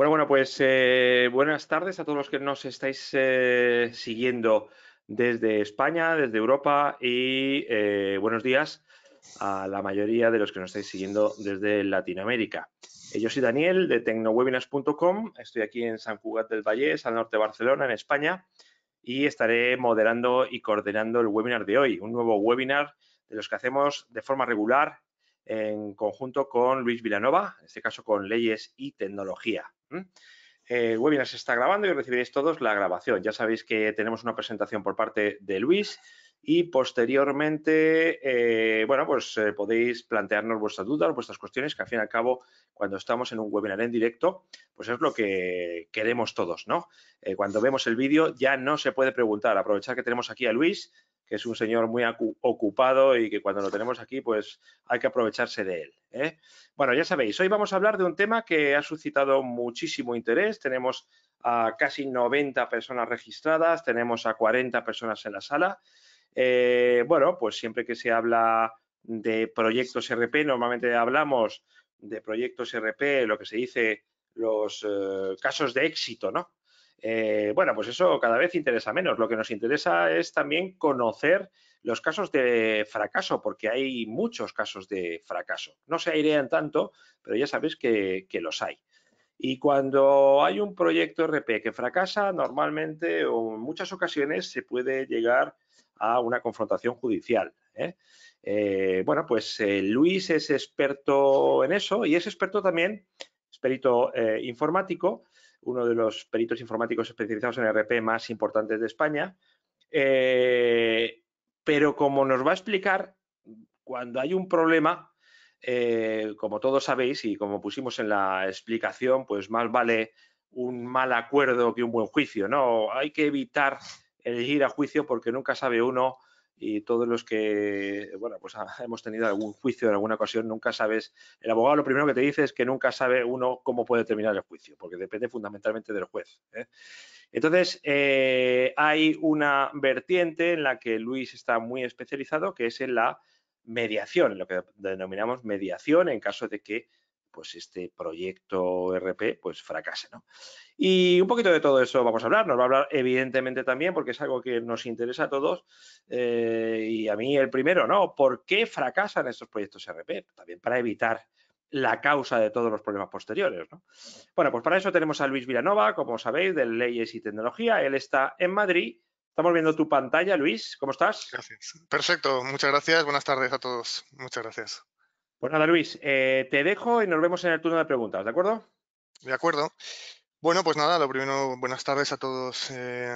Bueno, bueno, pues eh, buenas tardes a todos los que nos estáis eh, siguiendo desde España, desde Europa y eh, buenos días a la mayoría de los que nos estáis siguiendo desde Latinoamérica. Yo soy Daniel de tecnowebinars.com, estoy aquí en San Cugat del Vallés, al norte de Barcelona, en España, y estaré moderando y coordinando el webinar de hoy, un nuevo webinar de los que hacemos de forma regular en conjunto con Luis Villanova, en este caso con Leyes y Tecnología. El eh, webinar se está grabando y recibiréis todos la grabación. Ya sabéis que tenemos una presentación por parte de Luis y posteriormente, eh, bueno, pues eh, podéis plantearnos vuestras dudas, vuestras cuestiones, que al fin y al cabo, cuando estamos en un webinar en directo, pues es lo que queremos todos, ¿no? cuando vemos el vídeo ya no se puede preguntar. Aprovechar que tenemos aquí a Luis, que es un señor muy ocupado y que cuando lo tenemos aquí, pues hay que aprovecharse de él. ¿eh? Bueno, ya sabéis, hoy vamos a hablar de un tema que ha suscitado muchísimo interés. Tenemos a casi 90 personas registradas, tenemos a 40 personas en la sala. Eh, bueno, pues siempre que se habla de proyectos RP, normalmente hablamos de proyectos RP, lo que se dice los eh, casos de éxito, ¿no? Eh, bueno, pues eso cada vez interesa menos. Lo que nos interesa es también conocer los casos de fracaso, porque hay muchos casos de fracaso. No se airean tanto, pero ya sabéis que, los hay. Y cuando hay un proyecto RP que fracasa, normalmente o en muchas ocasiones se puede llegar a una confrontación judicial. ¿eh? Eh, bueno, pues Luis es experto en eso y es experto también, experto informático, uno de los peritos informáticos especializados en RP más importantes de España. Eh, pero como nos va a explicar, cuando hay un problema, eh, como todos sabéis y como pusimos en la explicación, pues más vale un mal acuerdo que un buen juicio, ¿no? Hay que evitar elegir a juicio porque nunca sabe uno y todos los que, bueno, pues hemos tenido algún juicio en alguna ocasión, nunca sabes, el abogado lo primero que te dice es que nunca sabe uno cómo puede terminar el juicio, porque depende fundamentalmente del juez. ¿eh? Entonces, eh, hay una vertiente en la que Luis está muy especializado, que es en la mediación, en lo que denominamos mediación en caso de que pues este proyecto RP pues fracase. ¿no? Y un poquito de todo eso vamos a hablar, nos va a hablar evidentemente también porque es algo que nos interesa a todos eh, y a mí el primero, ¿no? ¿Por qué fracasan estos proyectos RP? También para evitar la causa de todos los problemas posteriores. ¿no? Bueno, pues para eso tenemos a Luis Vilanova, como sabéis, de Leyes y Tecnología. Él está en Madrid. Estamos viendo tu pantalla, Luis. ¿Cómo estás? Gracias. Perfecto. Muchas gracias. Buenas tardes a todos. Muchas gracias. Pues nada, Luis, eh, te dejo y nos vemos en el turno de preguntas, ¿de acuerdo? De acuerdo. Bueno, pues nada, lo primero, buenas tardes a todos, eh,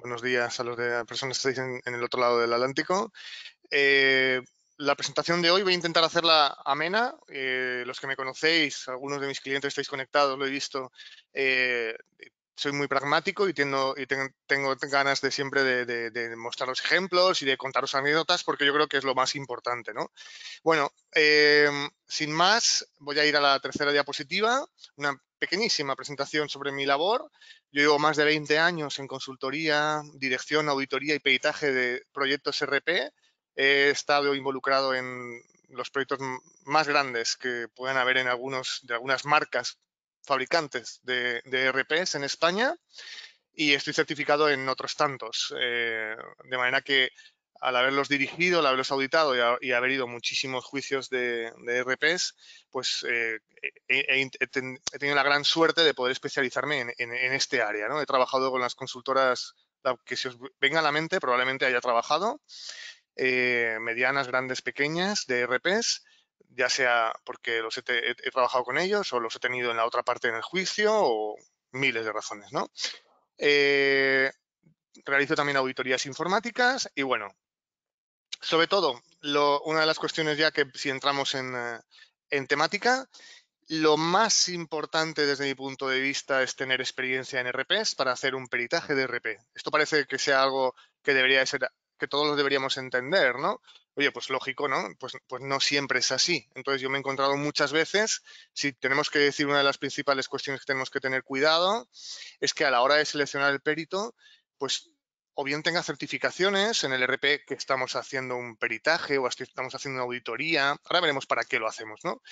buenos días a los de personas que estáis en, el otro lado del Atlántico. Eh, la presentación de hoy voy a intentar hacerla amena. los que me conocéis, algunos de mis clientes estáis conectados, lo he visto, soy muy pragmático y, tengo, ganas de siempre de, de, mostraros ejemplos y de contaros anécdotas porque yo creo que es lo más importante, ¿no? Bueno, em, sin más, voy a ir a la tercera diapositiva, una pequeñísima presentación sobre mi labor. Yo llevo más de 20 años en consultoría, dirección, auditoría y peitaje de proyectos RP. He estado involucrado en los proyectos más grandes que puedan haber en algunos, de algunas marcas fabricantes de, de RPs en España y estoy certificado en otros tantos. Eh, de manera que al haberlos dirigido, al haberlos auditado y, haber ido muchísimos juicios de, de RPs, pues eh, he, tenido la gran suerte de poder especializarme en, este área. He trabajado con las consultoras que si os venga a la mente probablemente haya trabajado, eh, medianas, grandes, pequeñas, de RPs, ya sea porque los he, trabajado con ellos o los he tenido en la otra parte en el juicio o miles de razones, ¿no? Eh, realizo también auditorías informáticas y bueno, sobre todo, una de las cuestiones ya que si entramos en, eh, en temática, lo más importante desde mi punto de vista es tener experiencia en RPs para hacer un peritaje de RP. Esto parece que sea algo que debería ser que todos deberíamos entender, ¿no? oye, pues lógico, ¿no? Pues, pues no siempre es así. Entonces yo me he encontrado muchas veces, si tenemos que decir una de las principales cuestiones que tenemos que tener cuidado, es que a la hora de seleccionar el perito, pues o bien tenga certificaciones en el RP que estamos haciendo un peritaje o estamos haciendo una auditoría, ahora veremos para qué lo hacemos, ¿no?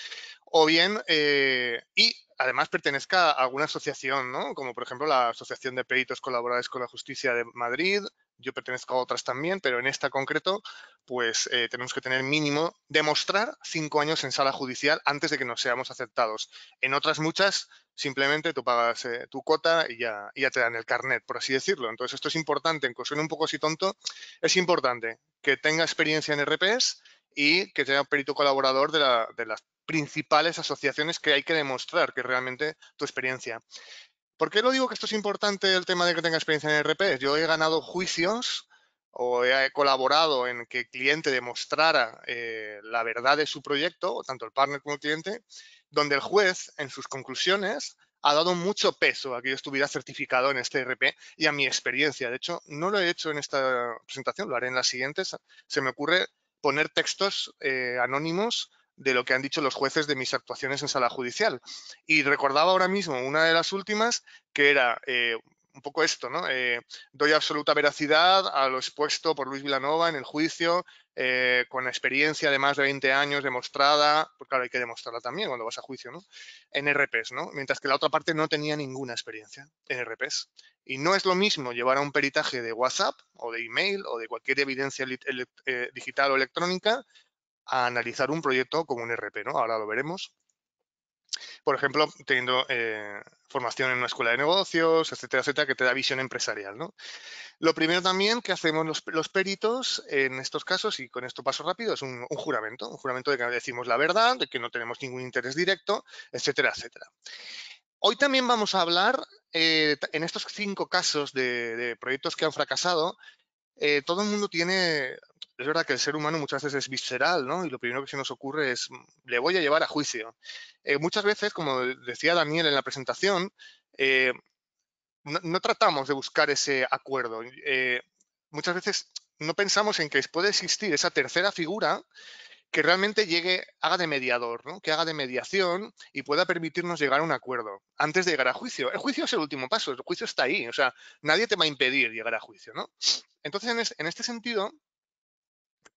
O bien, eh, y además pertenezca a alguna asociación, ¿no? Como por ejemplo la Asociación de Peritos Colaboradores con la Justicia de Madrid yo pertenezco a otras también, pero en esta concreto, pues eh, tenemos que tener mínimo, demostrar cinco años en sala judicial antes de que nos seamos aceptados. En otras muchas, simplemente tú pagas eh, tu cuota y ya, te dan el carnet, por así decirlo. Entonces, esto es importante, aunque suene un poco así tonto, es importante que tenga experiencia en RPs y que sea un perito colaborador de, de las principales asociaciones que hay que demostrar que realmente tu experiencia. ¿Por qué lo digo que esto es importante el tema de que tenga experiencia en RP? Yo he ganado juicios o he colaborado en que el cliente demostrara eh, la verdad de su proyecto, tanto el partner como el cliente, donde el juez en sus conclusiones ha dado mucho peso a que yo estuviera certificado en este RP y a mi experiencia. De hecho, no lo he hecho en esta presentación, lo haré en las siguientes. Se me ocurre poner textos eh, anónimos de lo que han dicho los jueces de mis actuaciones en sala judicial. Y recordaba ahora mismo una de las últimas que era eh, un poco esto, ¿no? Eh, doy absoluta veracidad a lo expuesto por Luis Vilanova en el juicio, eh, con experiencia de más de 20 años demostrada, porque claro, hay que demostrarla también cuando vas a juicio, ¿no? En RPs, ¿no? Mientras que la otra parte no tenía ninguna experiencia en RPs. Y no es lo mismo llevar a un peritaje de WhatsApp o de email o de cualquier evidencia digital o electrónica a analizar un proyecto como un e RP, ¿no? Ahora lo veremos. Por ejemplo, teniendo eh, formación en una escuela de negocios, etcétera, etcétera, que te da visión empresarial, ¿no? Lo primero también que hacemos los, peritos en estos casos, y con esto paso rápido, es un, juramento, un juramento de que decimos la verdad, de que no tenemos ningún interés directo, etcétera, etcétera. Hoy también vamos a hablar, eh, en estos cinco casos de, proyectos que han fracasado, eh, todo el mundo tiene es verdad que el ser humano muchas veces es visceral, ¿no? Y lo primero que se nos ocurre es, mm, le voy a llevar a juicio. Eh, muchas veces, como decía Daniel en la presentación, eh, no, tratamos de buscar ese acuerdo. Eh, muchas veces no pensamos en que puede existir esa tercera figura que realmente llegue, haga de mediador, ¿no? que haga de mediación y pueda permitirnos llegar a un acuerdo antes de llegar a juicio. El juicio es el último paso, el juicio está ahí, o sea, nadie te va a impedir llegar a juicio. ¿no? Entonces, en este sentido,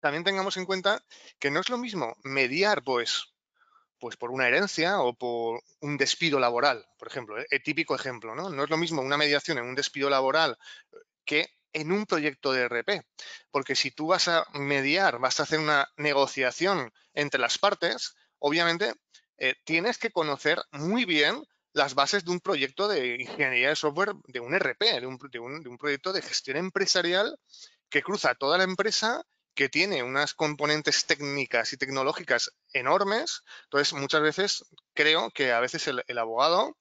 también tengamos en cuenta que no es lo mismo mediar, pues, pues por una herencia o por un despido laboral, por ejemplo, el eh, típico ejemplo, ¿no? No es lo mismo una mediación en un despido laboral eh, que en un proyecto de RP, porque si tú vas a mediar, vas a hacer una negociación entre las partes, obviamente eh, tienes que conocer muy bien las bases de un proyecto de ingeniería de software, de un RP, de un proyecto de gestión empresarial que cruza toda la empresa que tiene unas componentes técnicas y tecnológicas enormes. Entonces, muchas veces creo que a veces el, abogado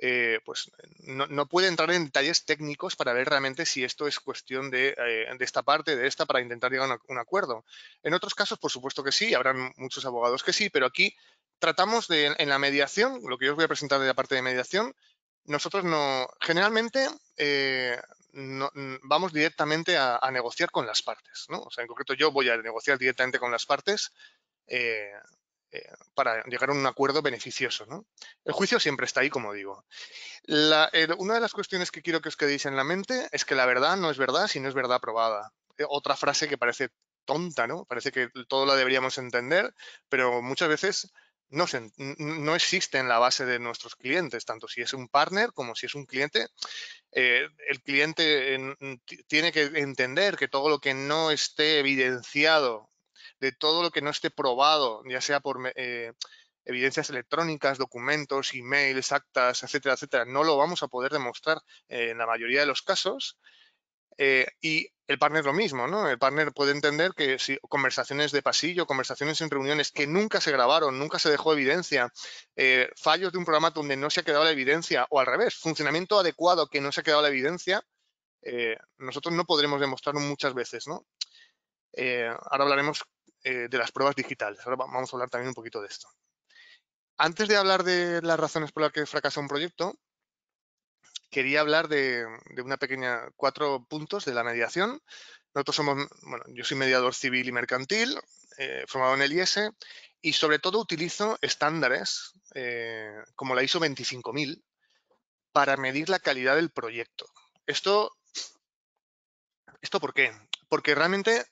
eh, pues no, puede entrar en detalles técnicos para ver realmente si esto es cuestión de, eh, esta parte, de esta, para intentar llegar a un, acuerdo. En otros casos, por supuesto que sí, habrán muchos abogados que sí, pero aquí tratamos de, en, la mediación, lo que yo os voy a presentar de la parte de mediación, nosotros no, generalmente eh, Mm, vamos directamente a, negociar con las partes. ¿no? en concreto yo voy a negociar directamente con las partes eh, eh, para llegar a un acuerdo beneficioso. ¿no? El juicio siempre está ahí, como digo. una de las cuestiones que quiero que os quedéis en la mente es que la verdad no es verdad si no es verdad probada. Eh, otra frase que parece tonta, ¿no? Parece que todo la deberíamos entender, pero muchas veces no, no existe en la base de nuestros clientes, tanto si es un partner como si es un cliente. Eh, el cliente tiene que entender que todo lo que no esté evidenciado, de todo lo que no esté probado, ya sea por eh, evidencias electrónicas, documentos, emails, actas, etcétera, etcétera, no lo vamos a poder demostrar en la mayoría de los casos. Eh, y el partner lo mismo, ¿no? El partner puede entender que si conversaciones de pasillo, conversaciones en reuniones que nunca se grabaron, nunca se dejó evidencia, eh, fallos de un programa donde no se ha quedado la evidencia, o al revés, funcionamiento adecuado que no se ha quedado la evidencia, eh, nosotros no podremos demostrarlo muchas veces, ¿no? ahora hablaremos de las pruebas digitales, ahora vamos a hablar también un poquito de esto. Antes de hablar de las razones por las que fracasa un proyecto, quería hablar de, una pequeña, cuatro puntos de la mediación. Nosotros somos, bueno, yo soy mediador civil y mercantil, eh, formado en el IES, e, y sobre todo utilizo estándares eh, como la ISO 25000 para medir la calidad del proyecto. Esto, ¿Esto por qué? Porque realmente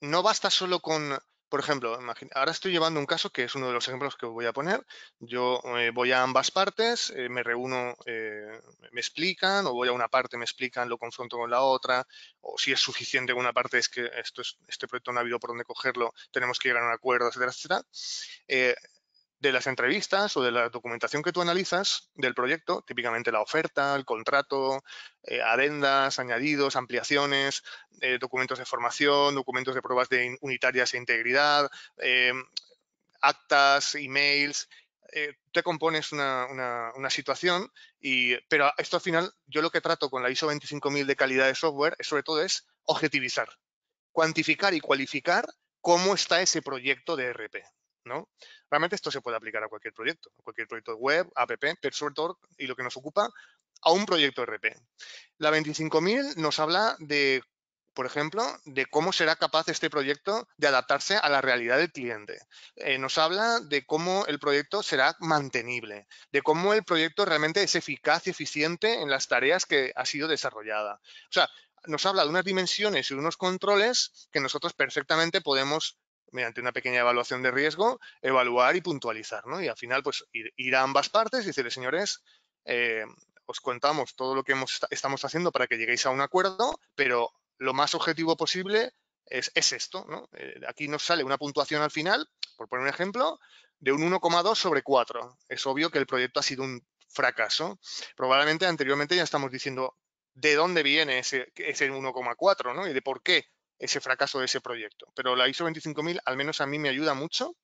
no basta solo con por ejemplo, ahora estoy llevando un caso que es uno de los ejemplos que voy a poner. Yo eh, voy a ambas partes, eh, me reúno, eh, me explican, o voy a una parte, me explican, lo confronto con la otra, o si es suficiente que una parte es que esto es, este proyecto no ha habido por dónde cogerlo, tenemos que llegar a un acuerdo, etcétera, etcétera de las entrevistas o de la documentación que tú analizas del proyecto, típicamente la oferta, el contrato, eh, añadidos, ampliaciones, eh, documentos de formación, documentos de pruebas de unitarias e integridad, eh, actas, emails, eh, te compones una, situación, y, pero esto al final yo lo que trato con la ISO 25000 de calidad de software sobre todo es objetivizar, cuantificar y cualificar cómo está ese proyecto de e RP. Realmente esto se puede aplicar a cualquier proyecto, a cualquier proyecto web, app, pero sobre y lo que nos ocupa, a un proyecto RP. La 25.000 nos habla de, por ejemplo, de cómo será capaz este proyecto de adaptarse a la realidad del cliente. Eh, nos habla de cómo el proyecto será mantenible, de cómo el proyecto realmente es eficaz y eficiente en las tareas que ha sido desarrollada. O sea, nos habla de unas dimensiones y unos controles que nosotros perfectamente podemos mediante una pequeña evaluación de riesgo, evaluar y puntualizar, Y al final, pues, ir, a ambas partes y decirles, señores, eh, os contamos todo lo que estamos haciendo para que lleguéis a un acuerdo, pero lo más objetivo posible es, esto, eh, aquí nos sale una puntuación al final, por poner un ejemplo, de un 1,2 sobre 4. Es obvio que el proyecto ha sido un fracaso. Probablemente anteriormente ya estamos diciendo de dónde viene ese, ese 1,4, Y de por qué ese fracaso de ese proyecto. Pero la ISO 25000 al menos a mí me ayuda mucho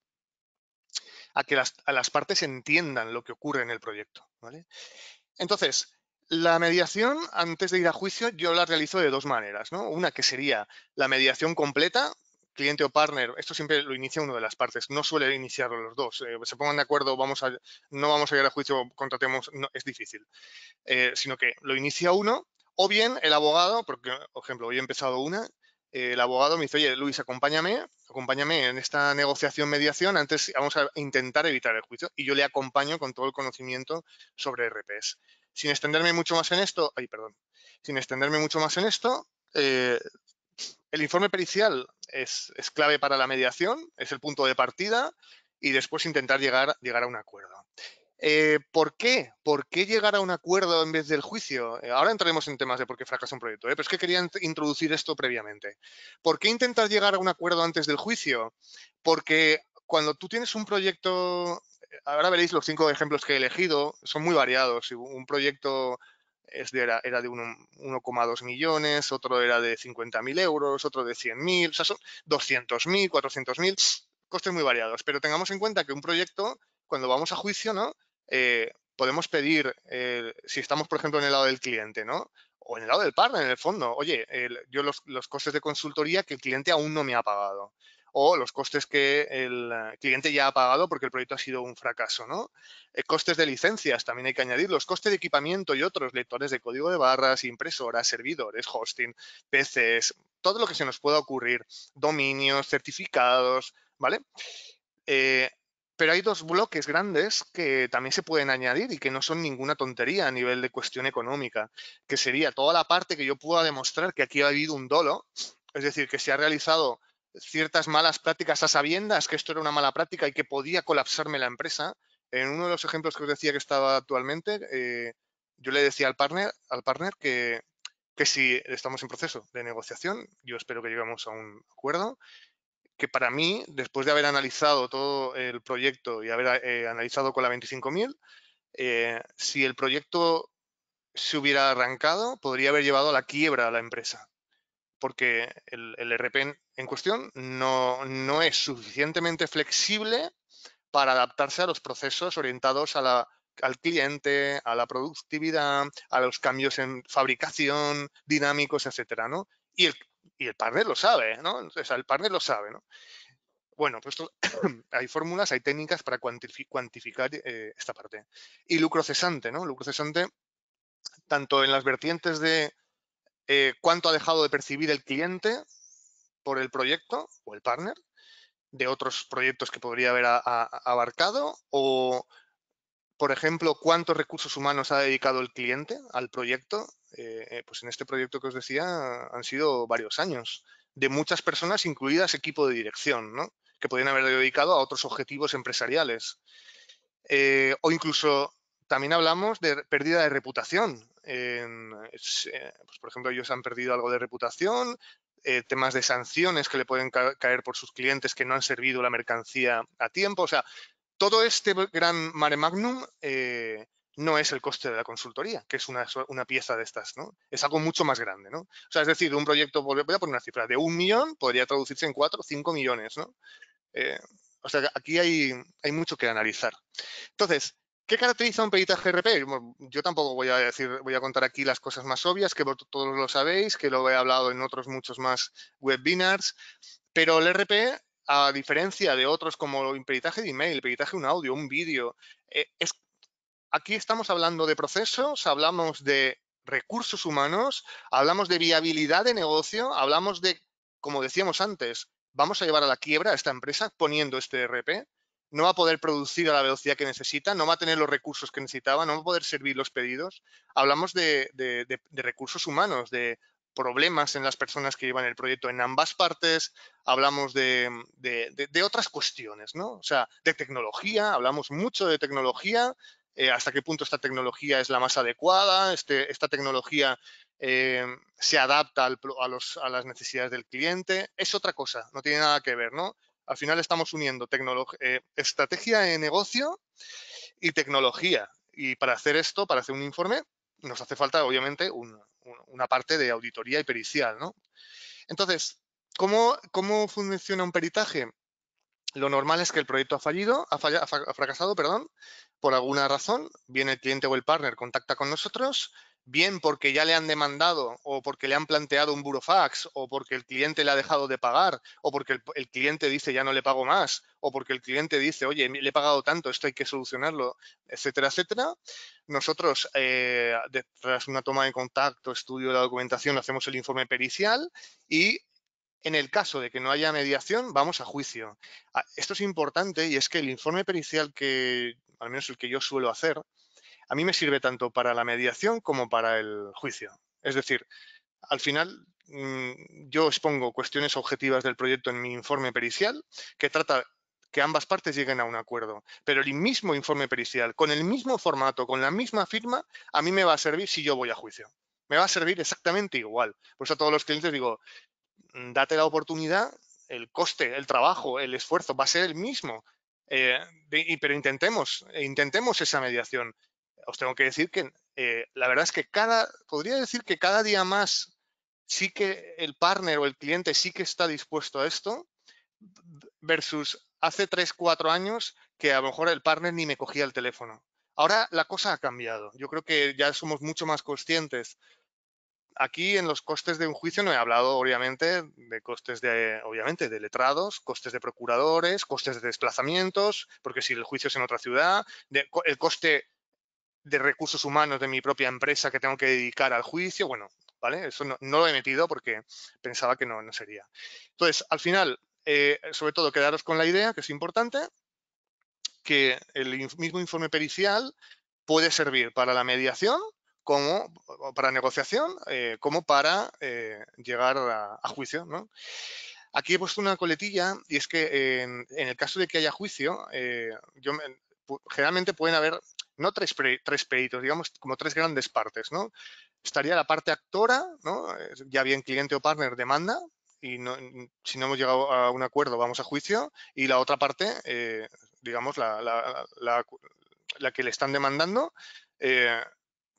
a que las, partes entiendan lo que ocurre en el proyecto. Entonces, la mediación, antes de ir a juicio, yo la realizo de dos maneras. Una que sería la mediación completa, cliente o partner, esto siempre lo inicia una de las partes, no suele iniciarlo los dos. Eh, se pongan de acuerdo, vamos a, no vamos a ir a juicio, contratemos, es difícil. Eh, sino que lo inicia uno, o bien el abogado, porque, por ejemplo, hoy he empezado una, el abogado me dice, oye, Luis, acompáñame, acompáñame en esta negociación, mediación, antes vamos a intentar evitar el juicio y yo le acompaño con todo el conocimiento sobre RPs. Sin extenderme mucho más en esto, ay, perdón, sin extenderme mucho más en esto, eh, el informe pericial es, clave para la mediación, es el punto de partida y después intentar llegar, llegar a un acuerdo. Eh, ¿Por qué? ¿Por qué llegar a un acuerdo en vez del juicio? Eh, ahora entraremos en temas de por qué fracasa un proyecto, eh, pero es que quería introducir esto previamente. ¿Por qué intentar llegar a un acuerdo antes del juicio? Porque cuando tú tienes un proyecto, ahora veréis los cinco ejemplos que he elegido, son muy variados. Un proyecto es era, era, de 1,2 millones, otro era de 50.000 euros, otro de 100.000, o sea, son 200.000, 400.000, costes muy variados. Pero tengamos en cuenta que un proyecto, cuando vamos a juicio, ¿no? Eh, podemos pedir, eh, si estamos, por ejemplo, en el lado del cliente, O en el lado del partner, en el fondo, oye, yo los, costes de consultoría que el cliente aún no me ha pagado. O los costes que el eh, cliente ya ha pagado porque el proyecto ha sido un fracaso, ¿no? costes de licencias también hay que añadir, los Costes de equipamiento y otros, lectores de código de barras, impresoras, servidores, hosting, PCs, todo lo que se nos pueda ocurrir, dominios, certificados, ¿vale? Pero hay dos bloques grandes que también se pueden añadir y que no son ninguna tontería a nivel de cuestión económica, que sería toda la parte que yo pueda demostrar que aquí ha habido un dolo, es decir, que se ha realizado ciertas malas prácticas a sabiendas que esto era una mala práctica y que podía colapsarme la empresa. En uno de los ejemplos que os decía que estaba actualmente, eh, yo le decía al partner, al partner que, que si estamos en proceso de negociación, yo espero que lleguemos a un acuerdo, que para mí, después de haber analizado todo el proyecto y haber eh, analizado con la 25.000, eh, si el proyecto se hubiera arrancado, podría haber llevado a la quiebra a la empresa, porque el, el e RP en, cuestión no, es suficientemente flexible para adaptarse a los procesos orientados a al cliente, a la productividad, a los cambios en fabricación, dinámicos, etcétera, ¿no? Y el, y el partner lo sabe, ¿no? O sea, el partner lo sabe, ¿no? Bueno, pues hay fórmulas, hay técnicas para cuantificar eh, esta parte. Y lucro cesante, ¿no? Lucro cesante, tanto en las vertientes de eh, cuánto ha dejado de percibir el cliente por el proyecto o el partner, de otros proyectos que podría haber abarcado, o por ejemplo, cuántos recursos humanos ha dedicado el cliente al proyecto, eh, eh, pues en este proyecto que os decía han sido varios años, de muchas personas, incluidas equipo de dirección, que podrían haber dedicado a otros objetivos empresariales. Eh, o incluso también hablamos de pérdida de reputación. Pues por ejemplo, ellos han perdido algo de reputación, temas de sanciones que le pueden caer por sus clientes que no han servido la mercancía a tiempo. O sea, todo este gran mare magnum eh, no es el coste de la consultoría, que es una, pieza de estas, ¿no? Es algo mucho más grande, ¿no? O sea, es decir, un proyecto, voy a poner una cifra, de un millón podría traducirse en cuatro, o cinco millones, ¿no? Eh, o sea, aquí hay, mucho que analizar. Entonces, ¿Qué caracteriza un peritaje RP? Yo tampoco voy a decir, voy a contar aquí las cosas más obvias, que todos lo sabéis, que lo he hablado en otros muchos más webinars, pero el RP a diferencia de otros como el peritaje de email, peritaje de un audio, un vídeo. Eh, aquí estamos hablando de procesos, hablamos de recursos humanos, hablamos de viabilidad de negocio, hablamos de, como decíamos antes, vamos a llevar a la quiebra a esta empresa poniendo este e RP, no va a poder producir a la velocidad que necesita, no va a tener los recursos que necesitaba, no va a poder servir los pedidos. Hablamos de recursos humanos, de problemas en las personas que llevan el proyecto en ambas partes, hablamos de, otras cuestiones, ¿no? O sea, de tecnología, hablamos mucho de tecnología, eh, hasta qué punto esta tecnología es la más adecuada, este, esta tecnología eh, se adapta al, a, los, a, las necesidades del cliente, es otra cosa, no tiene nada que ver, ¿no? Al final estamos uniendo eh, estrategia de negocio y tecnología. Y para hacer esto, para hacer un informe, nos hace falta, obviamente, un, una parte de auditoría y pericial. ¿no? Entonces, ¿cómo, funciona un peritaje? Lo normal es que el proyecto ha fallido, ha, fracasado, perdón, por alguna razón, viene el cliente o el partner, contacta con nosotros, bien porque ya le han demandado o porque le han planteado un burofax o porque el cliente le ha dejado de pagar o porque el, cliente dice ya no le pago más o porque el cliente dice, oye, le he pagado tanto, esto hay que solucionarlo, etcétera, etcétera. Nosotros, eh, tras una toma de contacto, estudio de la documentación, hacemos el informe pericial y en el caso de que no haya mediación, vamos a juicio. Ah, esto es importante y es que el informe pericial que, al menos el que yo suelo hacer, a mí me sirve tanto para la mediación como para el juicio. Es decir, al final mm, yo expongo cuestiones objetivas del proyecto en mi informe pericial que trata que ambas partes lleguen a un acuerdo. Pero el mismo informe pericial, con el mismo formato, con la misma firma, a mí me va a servir si yo voy a juicio. Me va a servir exactamente igual. Por eso a todos los clientes digo, mm, date la oportunidad, el coste, el trabajo, el esfuerzo va a ser el mismo. Eh, pero intentemos, e intentemos esa mediación os tengo que decir que eh, la verdad es que cada, podría decir que cada día más sí que el partner o el cliente sí que está dispuesto a esto versus hace 3, 4 años que a lo mejor el partner ni me cogía el teléfono. Ahora la cosa ha cambiado. Yo creo que ya somos mucho más conscientes. Aquí en los costes de un juicio no he hablado, obviamente, de costes de, obviamente, de letrados, costes de procuradores, costes de desplazamientos, porque si el juicio es en otra ciudad, el coste de recursos humanos de mi propia empresa que tengo que dedicar al juicio, bueno, ¿vale? Eso no, lo he metido porque pensaba que no, no sería. Entonces, al final, eh, sobre todo, quedaros con la idea, que es importante, que el mismo informe pericial puede servir para la mediación, como para negociación, eh, como para eh, llegar a, juicio, Aquí he puesto una coletilla y es que en, el caso de que haya juicio, yo generalmente pueden haber no tres, peritos, digamos como tres grandes partes, ¿no? Estaría la parte actora, Ya bien cliente o partner demanda, y si no hemos llegado a un acuerdo vamos a juicio y la otra parte, eh, digamos, la, que le están demandando, eh,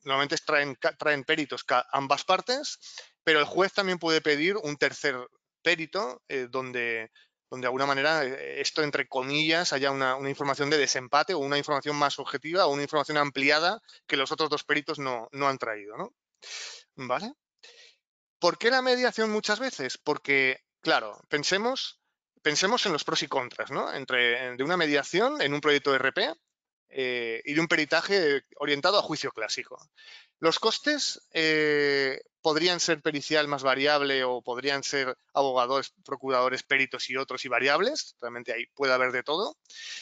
normalmente traen, traen peritos ambas partes, pero el juez también puede pedir un tercer perito eh, donde donde de alguna manera eh, esto, entre comillas, haya una, información de desempate o una información más objetiva o una información ampliada que los otros dos peritos no, han traído. ¿Vale? ¿Por qué la mediación muchas veces? Porque, claro, pensemos, pensemos en los pros y contras, ¿no? Entre, eh, de una mediación en un proyecto de RP eh, y de un peritaje orientado a juicio clásico. Los costes, podrían ser pericial más variable o podrían ser abogados, procuradores, peritos y otros y variables. Realmente ahí puede haber de todo.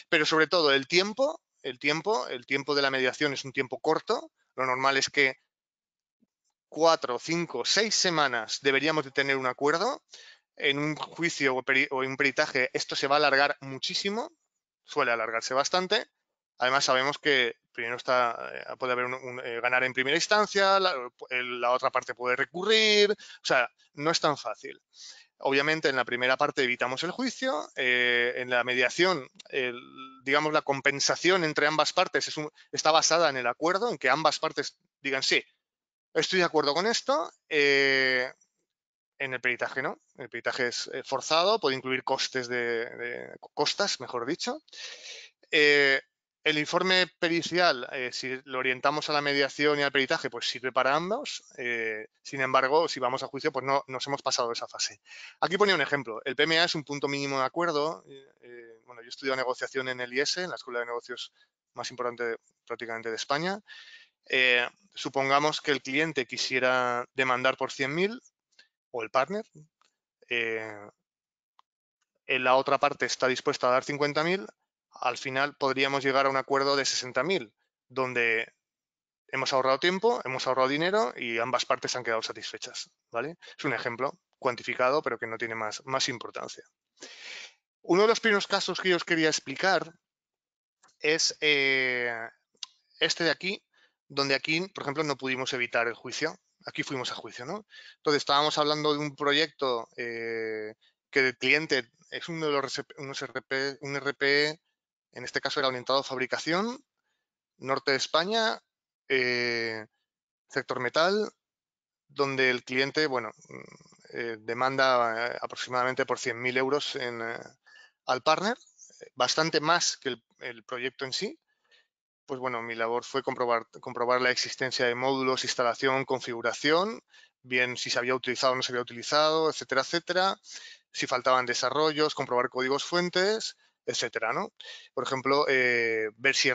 Pero sobre todo el tiempo, el tiempo, el tiempo de la mediación es un tiempo corto. Lo normal es que cuatro, cinco, seis semanas deberíamos de tener un acuerdo. En un juicio o, en un peritaje esto se va a alargar muchísimo, suele alargarse bastante. Además, sabemos que primero eh, puede haber un, eh, ganar en primera instancia, la, otra parte puede recurrir, o sea, no es tan fácil. Obviamente, en la primera parte evitamos el juicio, eh, en la mediación, digamos, la compensación entre ambas partes está basada en el acuerdo, en que ambas partes digan, sí, estoy de acuerdo con esto, en el peritaje no, el peritaje es forzado, puede incluir costes de, costas, mejor dicho. El informe pericial, eh, si lo orientamos a la mediación y al peritaje, pues sirve para ambos. Eh, sin embargo, si vamos a juicio, pues no nos hemos pasado de esa fase. Aquí ponía un ejemplo. El PMA es un punto mínimo de acuerdo. Eh, bueno, yo he estudiado negociación en el IES, en la Escuela de Negocios más importante prácticamente de España. supongamos que el cliente quisiera demandar por 100.000 o el partner. En la otra parte está dispuesta a dar 50.000 al final podríamos llegar a un acuerdo de 60.000, donde hemos ahorrado tiempo, hemos ahorrado dinero y ambas partes han quedado satisfechas. ¿vale? Es un ejemplo cuantificado, pero que no tiene más, más importancia. Uno de los primeros casos que yo os quería explicar es eh, este de aquí, donde aquí, por ejemplo, no pudimos evitar el juicio. Aquí fuimos a juicio, ¿no? Entonces, estábamos hablando de un proyecto eh, que el cliente es uno de los un RPE. En este caso era orientado a fabricación, norte de España, eh, sector metal, donde el cliente, bueno, mm, eh, demanda eh, aproximadamente por 100.000 euros en, al partner, bastante más que el, proyecto en sí. Pues bueno, mi labor fue comprobar, comprobar la existencia de módulos, instalación, configuración, bien si se había utilizado o no se había utilizado, etcétera, etcétera, si faltaban desarrollos, comprobar códigos fuentes etcétera, ¿no? Por ejemplo, eh, ver si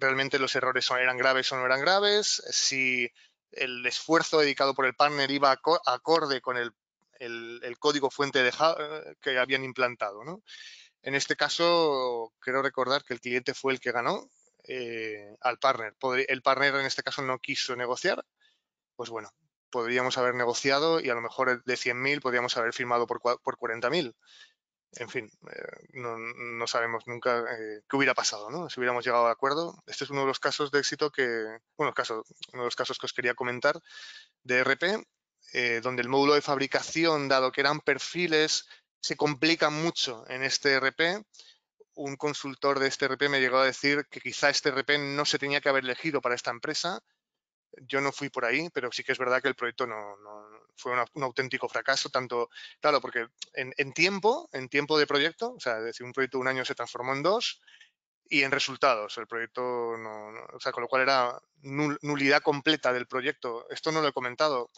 realmente los errores eran graves o no eran graves, si el esfuerzo dedicado por el partner iba acorde con el, el, código fuente eh, que habían implantado, ¿no? En este caso, creo recordar que el cliente fue el que ganó eh, al partner. El partner en este caso no quiso negociar, pues bueno, podríamos haber negociado y a lo mejor de 100.000 podríamos haber firmado por, por 40.000 en fin, eh, no, sabemos nunca eh, qué hubiera pasado, ¿no? Si hubiéramos llegado a acuerdo. Este es uno de los casos de éxito que, bueno, uno de los casos que os quería comentar de RP, eh, donde el módulo de fabricación, dado que eran perfiles, se complica mucho en este RP. Un consultor de este RP me llegó a decir que quizá este RP no se tenía que haber elegido para esta empresa, yo no fui por ahí, pero sí que es verdad que el proyecto no, fue un auténtico fracaso, tanto, claro, porque en, tiempo, en tiempo de proyecto, o sea, es decir, un proyecto de un año se transformó en dos y en resultados, el proyecto, no, o sea, con lo cual era nulidad completa del proyecto. Esto no lo he comentado.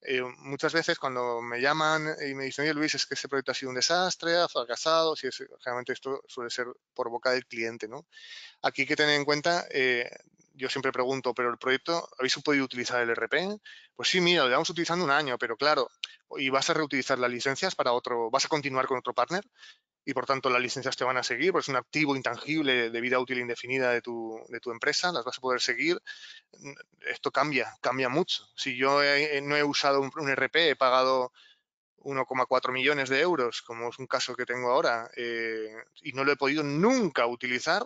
Eh, muchas veces cuando me llaman y me dicen, oye Luis, es que ese proyecto ha sido un desastre, ha fracasado, si es, generalmente esto suele ser por boca del cliente, ¿no? Aquí hay que tener en cuenta eh, yo siempre pregunto, ¿pero el proyecto habéis podido utilizar el RP? Pues sí, mira, lo llevamos utilizando un año, pero claro, y vas a reutilizar las licencias para otro, vas a continuar con otro partner y por tanto las licencias te van a seguir, pues es un activo intangible de vida útil e indefinida de tu, de tu empresa, las vas a poder seguir. Esto cambia, cambia mucho. Si yo no he usado un, RP, he pagado 1,4 millones de euros, como es un caso que tengo ahora, eh, y no lo he podido nunca utilizar,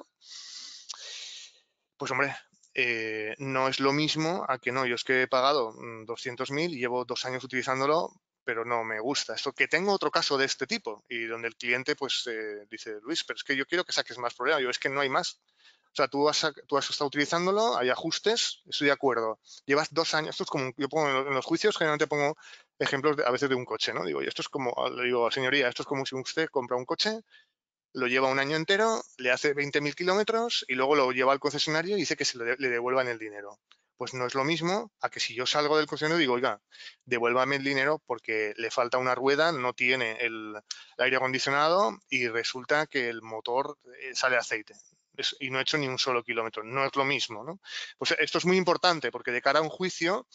pues hombre, eh, no es lo mismo a que no, yo es que he pagado 200.000 mm, y llevo dos años utilizándolo, pero no me gusta. Esto que tengo otro caso de este tipo y donde el cliente pues eh, dice, Luis, pero es que yo quiero que saques más problemas, yo es que no hay más. O sea, tú has, tú has estado utilizándolo, hay ajustes, estoy de acuerdo. Llevas dos años, esto es como, yo pongo en los juicios, generalmente pongo ejemplos a veces de un coche, ¿no? Digo, esto es como, digo, señoría, esto es como si usted compra un coche lo lleva un año entero, le hace 20.000 kilómetros y luego lo lleva al concesionario y dice que se le, devuelvan el dinero. Pues no es lo mismo a que si yo salgo del concesionario y digo, oiga, devuélvame el dinero porque le falta una rueda, no tiene el, aire acondicionado y resulta que el motor eh, sale aceite y no he hecho ni un solo kilómetro. No es lo mismo. Pues esto es muy importante porque de cara a un juicio,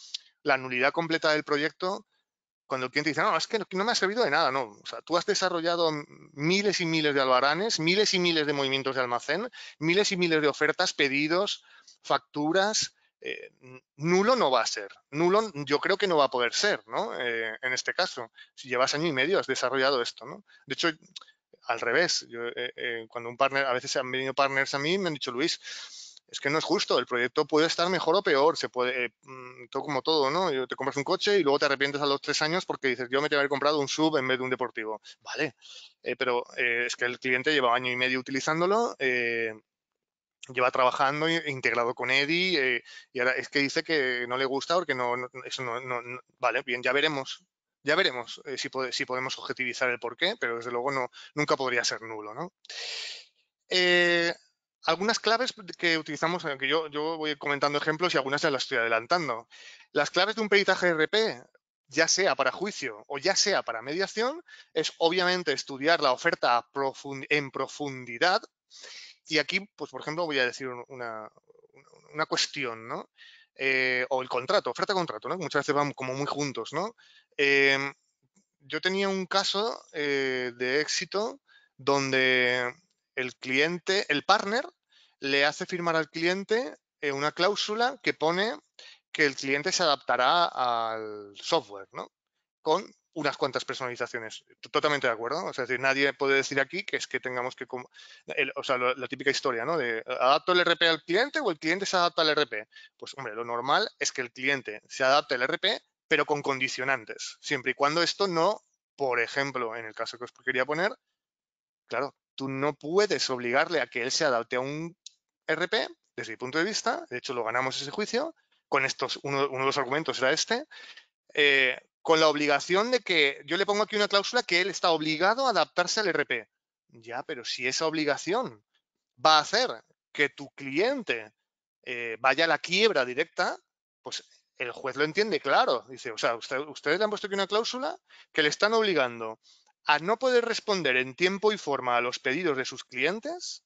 la nulidad completa del proyecto cuando el cliente dice, no, es que no me ha servido de nada, no. O sea, tú has desarrollado miles y miles de albaranes, miles y miles de movimientos de almacén, miles y miles de ofertas, pedidos, facturas. Eh, nulo no va a ser. Nulo yo creo que no va a poder ser, ¿no? Eh, en este caso, si llevas año y medio has desarrollado esto, ¿no? De hecho, al revés, eh, cuando un partner, a veces han venido partners a mí me han dicho, Luis, es que no es justo, el proyecto puede estar mejor o peor, se puede, eh, mm, todo como todo, ¿no? te compras un coche y luego te arrepientes a los tres años porque dices, yo me te que haber comprado un sub en vez de un deportivo. Vale, eh, pero eh, es que el cliente lleva año y medio utilizándolo, lleva trabajando integrado con Eddie y ahora es que dice que no le gusta porque no, eso no, vale, bien, ya veremos. Ya veremos si, si podemos objetivizar el porqué, pero desde luego no, nunca podría ser nulo, ¿no? Eh, algunas claves que utilizamos, que yo, yo voy comentando ejemplos y algunas ya las estoy adelantando. Las claves de un peritaje RP, ya sea para juicio o ya sea para mediación, es obviamente estudiar la oferta en profundidad. Y aquí, pues por ejemplo, voy a decir una, cuestión, ¿no? Eh, o el contrato, oferta-contrato, ¿no? Muchas veces van como muy juntos, ¿no? Em, yo tenía un caso eh, de éxito donde el cliente, el partner, le hace firmar al cliente eh, una cláusula que pone que el cliente se adaptará al software, ¿no? Con unas cuantas personalizaciones. Totalmente de acuerdo. O sea, es decir, nadie puede decir aquí que es que tengamos que... o sea, la típica historia, ¿no? De adapto el RP al cliente o el cliente se adapta al RP. Pues, hombre, lo normal es que el cliente se adapte al RP, pero con condicionantes. Siempre y cuando esto no, por ejemplo, en el caso que os quería poner, claro, tú no puedes obligarle a que él se adapte a un RP, desde mi punto de vista, de hecho lo ganamos ese juicio, con estos, uno, de los argumentos era este, eh, con la obligación de que yo le pongo aquí una cláusula que él está obligado a adaptarse al RP. Ya, pero si esa obligación va a hacer que tu cliente eh, vaya a la quiebra directa, pues el juez lo entiende claro. Dice, o sea, ustedes le han puesto aquí una cláusula que le están obligando a no poder responder en tiempo y forma a los pedidos de sus clientes,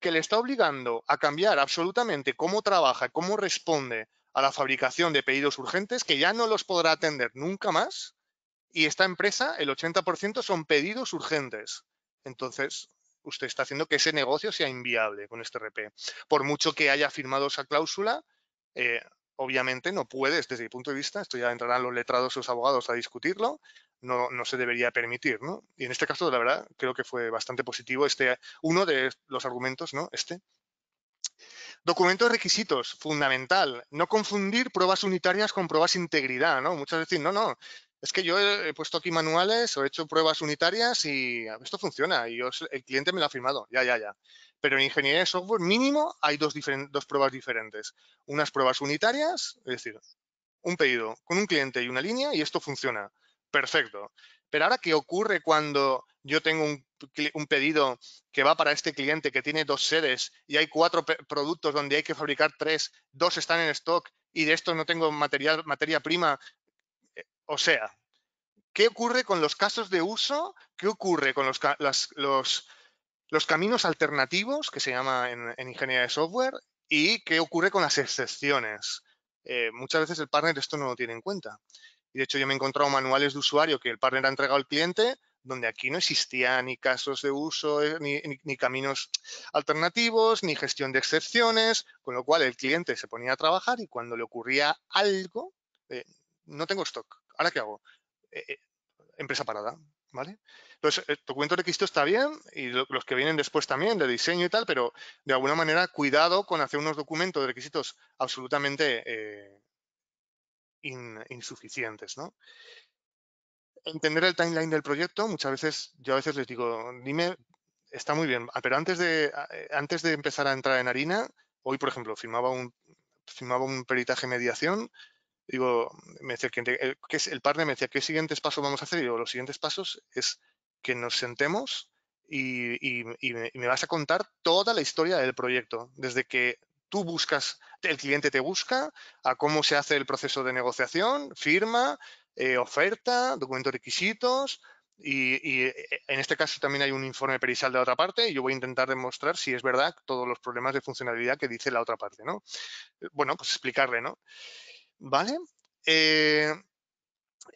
que le está obligando a cambiar absolutamente cómo trabaja, cómo responde a la fabricación de pedidos urgentes, que ya no los podrá atender nunca más, y esta empresa, el 80% son pedidos urgentes. Entonces, usted está haciendo que ese negocio sea inviable con este RP. Por mucho que haya firmado esa cláusula, eh, obviamente no puedes, desde mi punto de vista, esto ya entrarán los letrados y los abogados a discutirlo, no, no, se debería permitir, ¿no? Y en este caso, la verdad, creo que fue bastante positivo este, uno de los argumentos, ¿no? Este. Documentos requisitos, fundamental. No confundir pruebas unitarias con pruebas integridad, ¿no? Muchas veces, no, no, es que yo he puesto aquí manuales o he hecho pruebas unitarias y esto funciona y el cliente me lo ha firmado, ya, ya, ya. Pero en ingeniería de software mínimo hay dos, pruebas diferentes. Unas pruebas unitarias, es decir, un pedido con un cliente y una línea y esto funciona. Perfecto. Pero ahora, ¿qué ocurre cuando yo tengo un, pedido que va para este cliente que tiene dos sedes y hay cuatro productos donde hay que fabricar tres, dos están en stock y de estos no tengo materia prima o sea, ¿qué ocurre con los casos de uso? ¿Qué ocurre con los, los, caminos alternativos, que se llama en, ingeniería de software? ¿Y qué ocurre con las excepciones? Eh, muchas veces el partner esto no lo tiene en cuenta. Y de hecho yo me he encontrado manuales de usuario que el partner ha entregado al cliente donde aquí no existía ni casos de uso, eh, ni, caminos alternativos, ni gestión de excepciones, con lo cual el cliente se ponía a trabajar y cuando le ocurría algo, eh, no tengo stock, ¿ahora qué hago? Eh, eh, empresa parada, ¿vale? Entonces, el eh, documento requisito está bien y los que vienen después también, de diseño y tal, pero de alguna manera cuidado con hacer unos documentos de requisitos absolutamente insuficientes, Entender el timeline del proyecto, muchas veces, yo a veces les digo, dime, está muy bien, ah, pero antes de, antes de empezar a entrar en harina, hoy, por ejemplo, firmaba un, firmaba un peritaje mediación digo, me decía el eh, es? el partner me decía, ¿qué siguientes pasos vamos a hacer? Y digo, los siguientes pasos es que nos sentemos y, me, vas a contar toda la historia del proyecto, desde que tú buscas, el cliente te busca, a cómo se hace el proceso de negociación, firma, eh, oferta, documento de requisitos, y, eh, en este caso también hay un informe pericial de la otra parte y yo voy a intentar demostrar si es verdad todos los problemas de funcionalidad que dice la otra parte, ¿no? Bueno, pues explicarle, ¿no? ¿vale? Eh,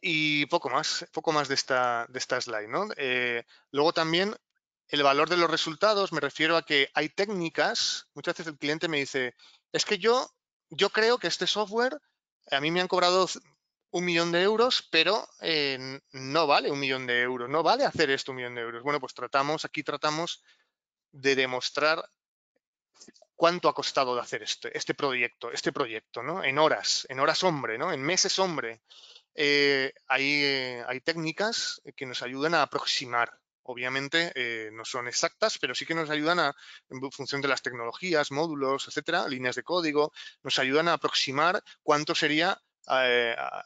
y poco más, poco más de esta, de esta slide, eh, luego también el valor de los resultados, me refiero a que hay técnicas, muchas veces el cliente me dice, es que yo, yo creo que este software, a mí me han cobrado un millón de euros, pero eh, no vale un millón de euros, no vale hacer esto un millón de euros. Bueno, pues tratamos, aquí tratamos de demostrar cuánto ha costado de hacer este, este, proyecto, este proyecto, ¿no? En horas, en horas hombre, ¿no? En meses hombre. Eh, eh, hay, técnicas que nos ayudan a aproximar. Obviamente eh, no son exactas, pero sí que nos ayudan a, en función de las tecnologías, módulos, etcétera, líneas de código, nos ayudan a aproximar cuánto sería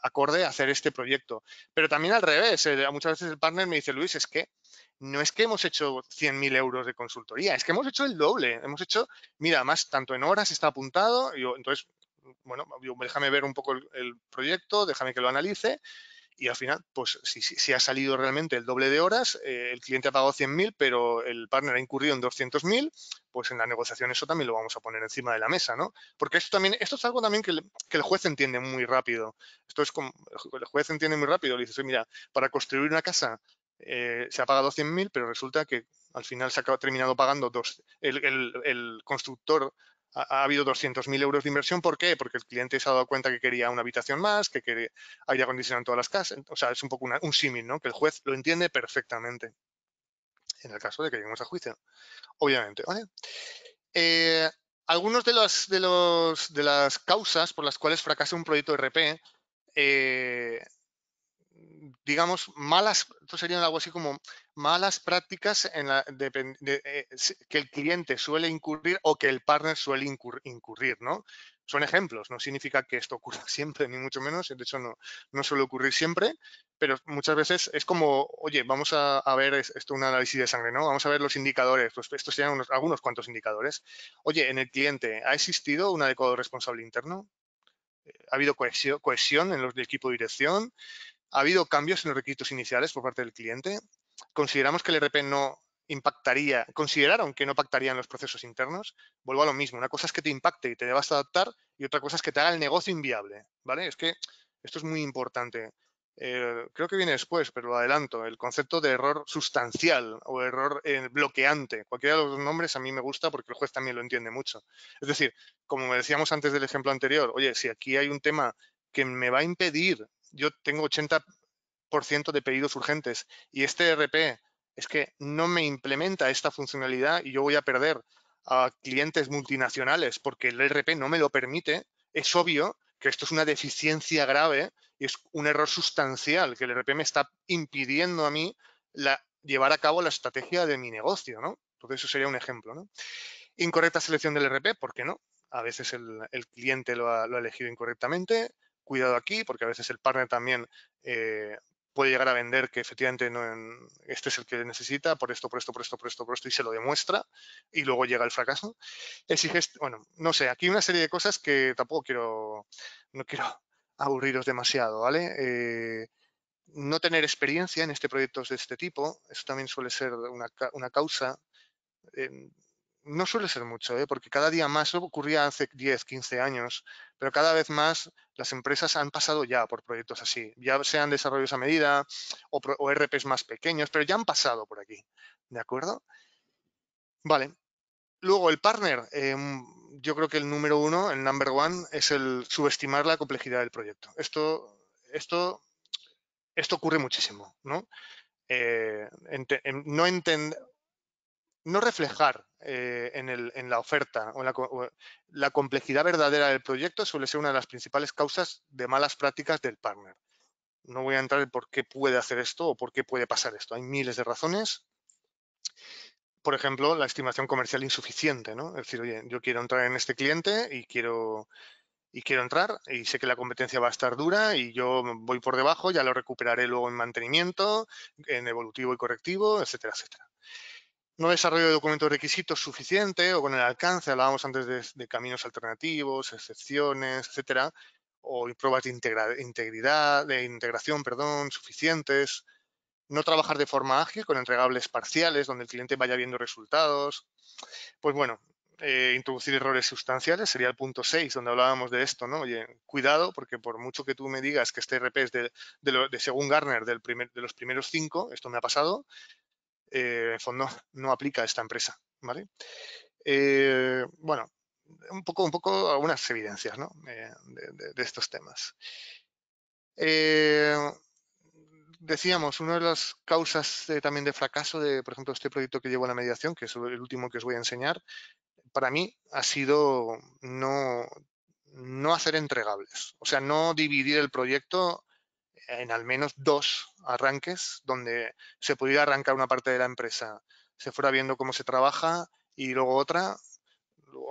acorde hacer este proyecto. Pero también al revés, muchas veces el partner me dice, Luis, es que no es que hemos hecho 100.000 euros de consultoría, es que hemos hecho el doble. Hemos hecho, mira, más tanto en horas está apuntado, yo, entonces, bueno, déjame ver un poco el, proyecto, déjame que lo analice. Y al final, pues si, ha salido realmente el doble de horas, eh, el cliente ha pagado 100.000, pero el partner ha incurrido en 200.000, pues en la negociación eso también lo vamos a poner encima de la mesa, ¿no? Porque esto también, esto es algo también que el, que el juez entiende muy rápido. Esto es como, el juez entiende muy rápido, le dice, mira, para construir una casa eh, se ha pagado 100.000, pero resulta que al final se ha terminado pagando dos, el, constructor ha, ha habido 200.000 euros de inversión. ¿Por qué? Porque el cliente se ha dado cuenta que quería una habitación más, que quería aire acondicionado en todas las casas. O sea, es un poco un símil, ¿no? Que el juez lo entiende perfectamente en el caso de que lleguemos a juicio, obviamente. Eh, algunos de, de, de las causas por las cuales fracasa un proyecto RP eh, digamos, malas, esto serían algo así como malas prácticas en la, eh, que el cliente suele incurrir o que el partner suele incurrir, ¿no? Son ejemplos, no significa que esto ocurra siempre, ni mucho menos, de hecho no, no suele ocurrir siempre, pero muchas veces es como, oye, vamos a, ver esto, un análisis de sangre, ¿no? Vamos a ver los indicadores, pues estos serían algunos cuantos indicadores. Oye, en el cliente, ¿ha existido un adecuado responsable interno? ¿Ha habido cohesión, cohesión en los de equipo de dirección? ha habido cambios en los requisitos iniciales por parte del cliente. Consideramos que el ERP no impactaría, consideraron que no pactarían los procesos internos. Vuelvo a lo mismo, una cosa es que te impacte y te debas adaptar y otra cosa es que te haga el negocio inviable, ¿vale? Es que esto es muy importante. Eh, creo que viene después, pero lo adelanto, el concepto de error sustancial o error eh, bloqueante. Cualquiera de los nombres a mí me gusta porque el juez también lo entiende mucho. Es decir, como decíamos antes del ejemplo anterior, oye, si aquí hay un tema que me va a impedir yo tengo 80% de pedidos urgentes y este RP es que no me implementa esta funcionalidad y yo voy a perder a clientes multinacionales porque el RP no me lo permite, es obvio que esto es una deficiencia grave y es un error sustancial que el RP me está impidiendo a mí llevar a cabo la estrategia de mi negocio, ¿no? Entonces, eso sería un ejemplo, Incorrecta selección del RP, ¿por qué no? A veces el, cliente lo ha elegido incorrectamente, cuidado aquí, porque a veces el partner también eh, puede llegar a vender que efectivamente no este es el que necesita, por esto, por esto, por esto, por esto, por esto, y se lo demuestra, y luego llega el fracaso. Exiges, bueno, no sé, aquí una serie de cosas que tampoco quiero, no quiero aburriros demasiado, ¿vale? Eh, no tener experiencia en este proyectos de este tipo, eso también suele ser una, una causa. Eh, no suele ser mucho, ¿eh? porque cada día más, ocurría hace 10, 15 años, pero cada vez más las empresas han pasado ya por proyectos así, ya sean desarrollos a medida o, RPs e más pequeños, pero ya han pasado por aquí, ¿de acuerdo? Vale. Luego, el partner, em, yo creo que el número uno, el number one, es el subestimar la complejidad del proyecto. Esto, esto, esto ocurre muchísimo, ¿no? Eh, em, no entender no reflejar eh, en, la oferta o en la, complejidad verdadera del proyecto suele ser una de las principales causas de malas prácticas del partner. No voy a entrar en por qué puede hacer esto o por qué puede pasar esto. Hay miles de razones. Por ejemplo, la estimación comercial insuficiente. ¿no? Es decir, oye, yo quiero entrar en este cliente y quiero, y quiero entrar y sé que la competencia va a estar dura y yo voy por debajo, ya lo recuperaré luego en mantenimiento, en evolutivo y correctivo, etcétera, etcétera no desarrollo de documentos requisitos suficiente o con el alcance, hablábamos antes de, caminos alternativos, excepciones, etcétera, o pruebas de integridad, de integración, perdón, suficientes, no trabajar de forma ágil con entregables parciales donde el cliente vaya viendo resultados. Pues bueno, eh, introducir errores sustanciales sería el punto 6 donde hablábamos de esto, ¿no? Oye, cuidado porque por mucho que tú me digas que este RP es de, de según Garner del primer, de los primeros cinco, esto me ha pasado, eh, fondo no aplica a esta empresa, ¿vale? Eh, bueno, un poco, un poco algunas evidencias eh, de, estos temas. Eh, decíamos, una de las causas también de fracaso de, por ejemplo, este proyecto que llevo a la mediación, que es el último que os voy a enseñar, para mí ha sido no, no hacer entregables, o sea, no dividir el proyecto en al menos dos arranques donde se pudiera arrancar una parte de la empresa, se fuera viendo cómo se trabaja y luego otra.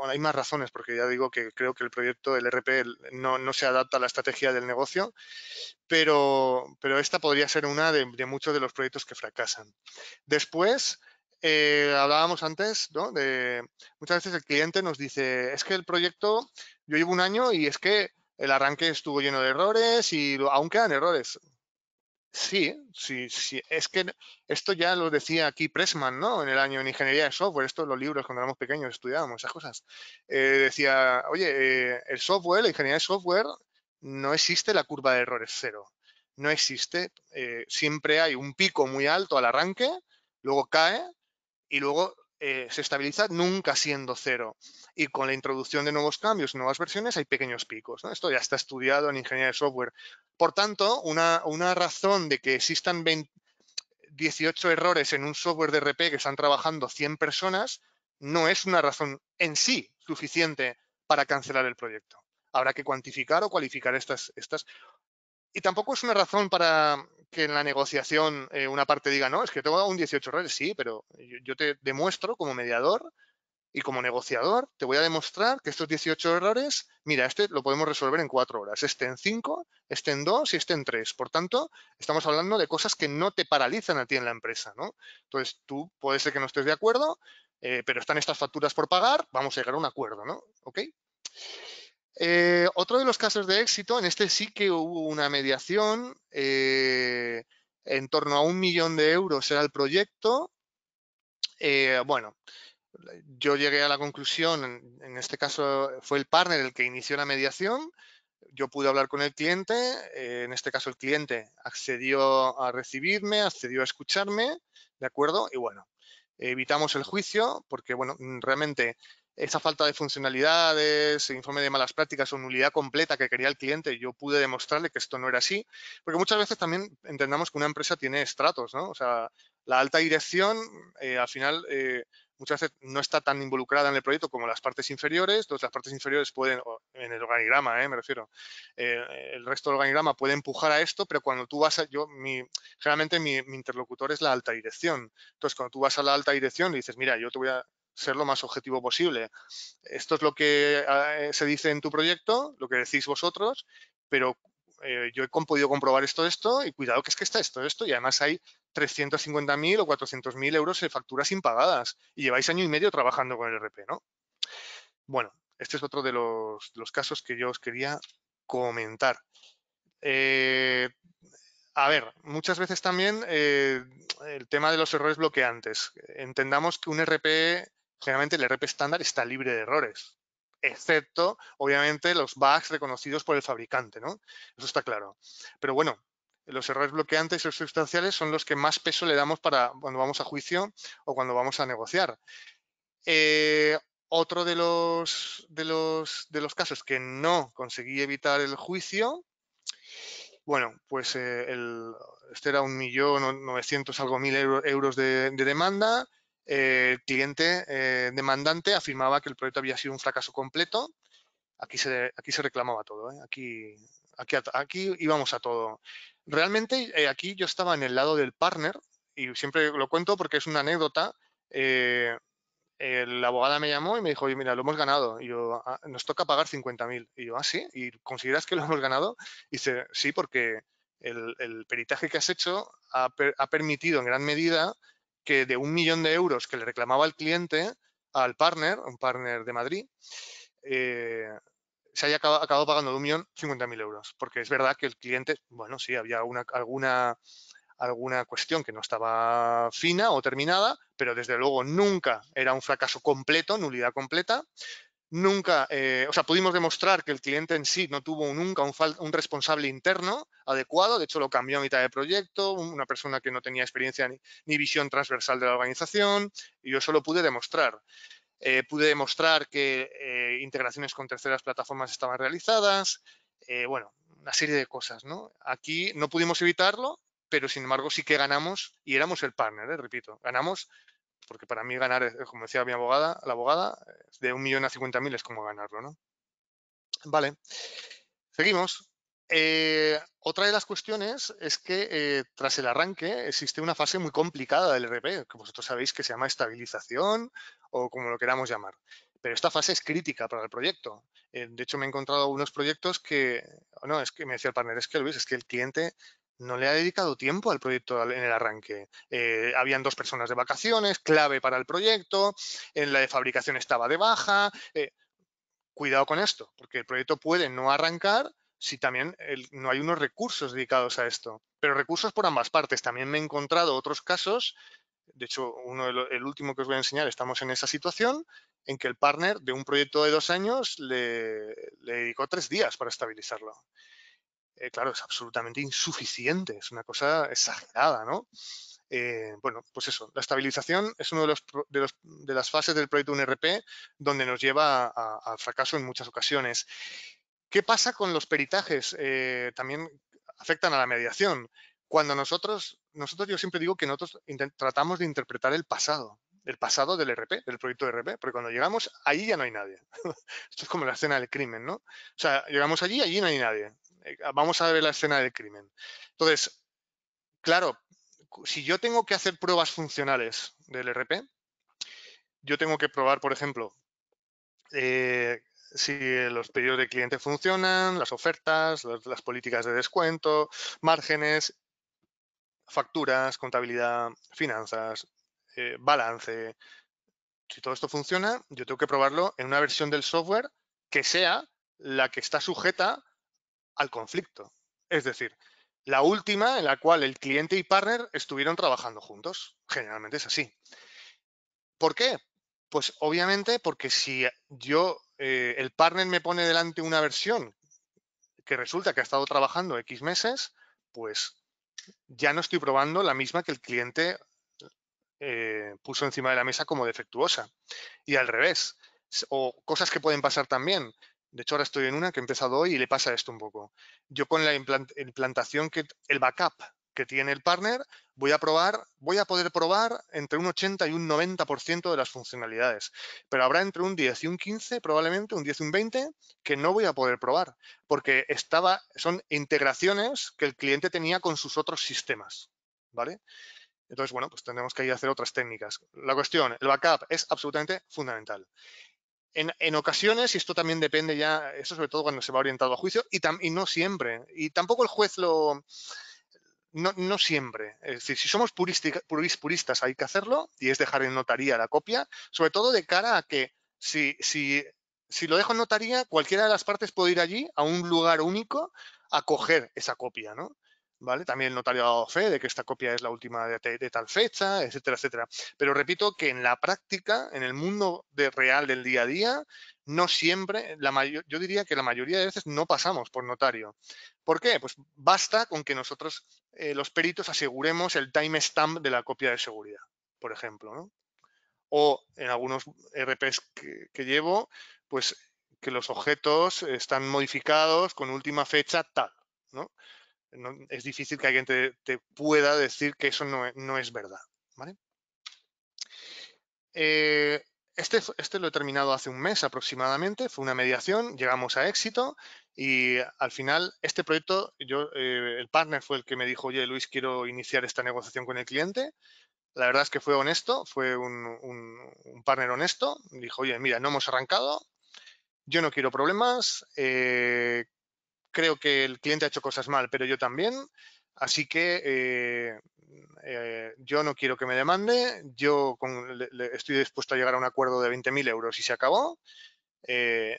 Hay más razones, porque ya digo que creo que el proyecto del e RP no, se adapta a la estrategia del negocio, pero, esta podría ser una de, muchos de los proyectos que fracasan. Después, eh, hablábamos antes, ¿no? De, muchas veces el cliente nos dice, es que el proyecto, yo llevo un año y es que el arranque estuvo lleno de errores y aún quedan errores. Sí, sí, sí. Es que esto ya lo decía aquí Pressman, ¿no? En el año en ingeniería de software, esto los libros cuando éramos pequeños estudiábamos esas cosas. Eh, decía, oye, eh, el software, la ingeniería de software, no existe la curva de errores cero. No existe. Eh, siempre hay un pico muy alto al arranque, luego cae y luego eh, se estabiliza nunca siendo cero. Y con la introducción de nuevos cambios, nuevas versiones, hay pequeños picos. Esto ya está estudiado en ingeniería de software. Por tanto, una, razón de que existan 18 errores en un software de RP que están trabajando 100 personas no es una razón en sí suficiente para cancelar el proyecto. Habrá que cuantificar o cualificar estas, estas. Y tampoco es una razón para que en la negociación eh, una parte diga, no, es que tengo un 18 errores, sí, pero yo, te demuestro como mediador y como negociador, te voy a demostrar que estos 18 errores, mira, este lo podemos resolver en cuatro horas, este en cinco, este en dos y este en tres. Por tanto, estamos hablando de cosas que no te paralizan a ti en la empresa, ¿no? Entonces, tú puede ser que no estés de acuerdo, eh, pero están estas facturas por pagar, vamos a llegar a un acuerdo, ¿no? Eh, otro de los casos de éxito, en este sí que hubo una mediación, eh, en torno a un millón de euros era el proyecto. Eh, bueno, yo llegué a la conclusión, en este caso fue el partner el que inició la mediación, yo pude hablar con el cliente, en este caso el cliente accedió a recibirme, accedió a escucharme, ¿de acuerdo? Y bueno, evitamos el juicio porque, bueno, mm, realmente esa falta de funcionalidades, informe de malas prácticas o nulidad completa que quería el cliente, yo pude demostrarle que esto no era así, porque muchas veces también entendamos que una empresa tiene estratos, ¿no? O sea, la alta dirección eh, al final eh, muchas veces no está tan involucrada en el proyecto como las partes inferiores, entonces las partes inferiores pueden, en el organigrama, eh, me refiero, el resto del organigrama puede empujar a esto, pero cuando tú vas a, yo, generalmente mi, interlocutor es la alta dirección, entonces cuando tú vas a la alta dirección y dices, mira, yo te voy a ser lo más objetivo posible. Esto es lo que ah, eh, se dice en tu proyecto, lo que decís vosotros, pero eh, yo he podido comprobar esto, esto, y cuidado que es que está esto, esto, y además hay 350.000 o 400.000 euros de facturas impagadas y lleváis año y medio trabajando con el e RP, ¿no? Bueno, este es otro de los, casos que yo os quería comentar. Eh, a ver, muchas veces también el tema de los errores bloqueantes. Entendamos que un e RP generalmente el rep estándar está libre de errores, excepto, obviamente, los bugs reconocidos por el fabricante, Eso está claro. Pero bueno, los errores bloqueantes y sustanciales son los que más peso le damos para cuando vamos a juicio o cuando vamos a negociar. Eh, otro de los, de, los, casos que no conseguí evitar el juicio, bueno, pues eh, este era un millón novecientos algo mil euros de demanda, el cliente eh, demandante afirmaba que el proyecto había sido un fracaso completo. Aquí se, reclamaba todo, ¿eh? aquí, íbamos a todo. Realmente eh, aquí yo estaba en el lado del partner y siempre lo cuento porque es una anécdota. la abogada me llamó y me dijo, oye, mira, lo hemos ganado. yo, ah, nos toca pagar 50.000. Y yo, ah, sí, ¿y consideras que lo hemos ganado? Y dice, sí, porque el, peritaje que has hecho ha, ha permitido en gran medida que de un millón de euros que le reclamaba el cliente al partner, un partner de Madrid, eh, se haya acabado, pagando de un millón cincuenta mil euros. Porque es verdad que el cliente, bueno, sí, había una, alguna, alguna cuestión que no estaba fina o terminada, pero desde luego nunca era un fracaso completo, nulidad completa nunca, eh, o sea, pudimos demostrar que el cliente en sí no tuvo nunca un, responsable interno adecuado, de hecho lo cambió a mitad de proyecto, una persona que no tenía experiencia ni, visión transversal de la organización, y yo solo pude demostrar. Eh, pude demostrar que eh, integraciones con terceras plataformas estaban realizadas, bueno, una serie de cosas, ¿no? Aquí no pudimos evitarlo, pero sin embargo sí que ganamos y éramos el partner, repito, ganamos porque para mí ganar, como decía mi abogada, la abogada, de un millón a mil es como ganarlo, ¿no? Vale, seguimos. Eh, otra de las cuestiones es que eh, tras el arranque existe una fase muy complicada del RP, que vosotros sabéis que se llama estabilización o como lo queramos llamar. Pero esta fase es crítica para el proyecto. Eh, de hecho, me he encontrado algunos proyectos que, no, es que me decía el partner, es que Luis, es que el cliente no le ha dedicado tiempo al proyecto en el arranque. Eh, habían dos personas de vacaciones, clave para el proyecto, en la de fabricación estaba de baja. Eh, cuidado con esto, porque el proyecto puede no arrancar si también no hay unos recursos dedicados a esto. Pero recursos por ambas partes. También me he encontrado otros casos, de hecho, uno el último que os voy a enseñar, estamos en esa situación, en que el partner de un proyecto de dos años le, le dedicó tres días para estabilizarlo. Eh, claro, es absolutamente insuficiente, es una cosa exagerada, ¿no? Eh, bueno, pues eso, la estabilización es una de, los, de, las fases del proyecto e RP donde nos lleva al fracaso en muchas ocasiones. ¿Qué pasa con los peritajes? Eh, también afectan a la mediación. Cuando nosotros, nosotros yo siempre digo que nosotros tratamos de interpretar el pasado, el pasado del e RP, del proyecto de RP, porque cuando llegamos, ahí ya no hay nadie. Esto es como la escena del crimen, ¿no? O sea, llegamos allí, allí no hay nadie. Eh, ah, vamos a ver la escena del crimen. Entonces, claro, si yo tengo que hacer pruebas funcionales del RP, yo tengo que probar, por ejemplo, eh, si los pedidos de cliente funcionan, las ofertas, las, políticas de descuento, márgenes, facturas, contabilidad, finanzas, eh, balance. Si todo esto funciona, yo tengo que probarlo en una versión del software que sea la que está sujeta al conflicto. Es decir, la última en la cual el cliente y partner estuvieron trabajando juntos. Generalmente es así. ¿Por qué? Pues obviamente porque si yo, eh, el partner me pone delante una versión que resulta que ha estado trabajando X meses, pues ya no estoy probando la misma que el cliente eh, puso encima de la mesa como defectuosa. Y al revés. O cosas que pueden pasar también. De hecho, ahora estoy en una que he empezado hoy y le pasa esto un poco. Yo con la implantación, el backup que tiene el partner, voy a probar, voy a poder probar entre un 80 y un 90% de las funcionalidades. Pero habrá entre un 10 y un 15, probablemente un 10 y un 20, que no voy a poder probar, porque estaba, son integraciones que el cliente tenía con sus otros sistemas. ¿Vale? Entonces, bueno, pues tendremos que ir a hacer otras técnicas. La cuestión, el backup es absolutamente fundamental. En, ocasiones, y esto también depende ya, eso sobre todo cuando se va orientado a juicio, y, no siempre, y tampoco el juez lo... No, siempre. Es decir, si somos puristas hay que hacerlo, y es dejar en notaría la copia, sobre todo de cara a que si, si lo dejo en notaría, cualquiera de las partes puede ir allí a un lugar único a coger esa copia, ¿no? También el notario ha dado fe de que esta copia es la última de, tal fecha, etcétera, etcétera. Pero repito que en la práctica, en el mundo real del día a día, no siempre, yo diría que la mayoría de veces no pasamos por notario. ¿Por qué? Pues basta con que nosotros, eh, los peritos, aseguremos el timestamp de la copia de seguridad, por ejemplo, O en algunos RPs que, que llevo, pues que los objetos están modificados con última fecha tal, ¿no? es difícil que alguien te, pueda decir que eso no, e, es verdad. ¿vale? Eh, este, este, lo he terminado hace un mes aproximadamente, fue una mediación, llegamos a éxito y al final este proyecto, yo, eh, el partner fue el que me dijo, oye Luis, quiero iniciar esta negociación con el cliente. La verdad es que fue honesto, fue un, partner honesto, dijo, oye, mira, no hemos arrancado, yo no quiero problemas, eh, creo que el cliente ha hecho cosas mal, pero yo también. Así que eh, eh, yo no quiero que me demande, yo estoy dispuesto a llegar a un acuerdo de 20.000 euros y se acabó. Eh,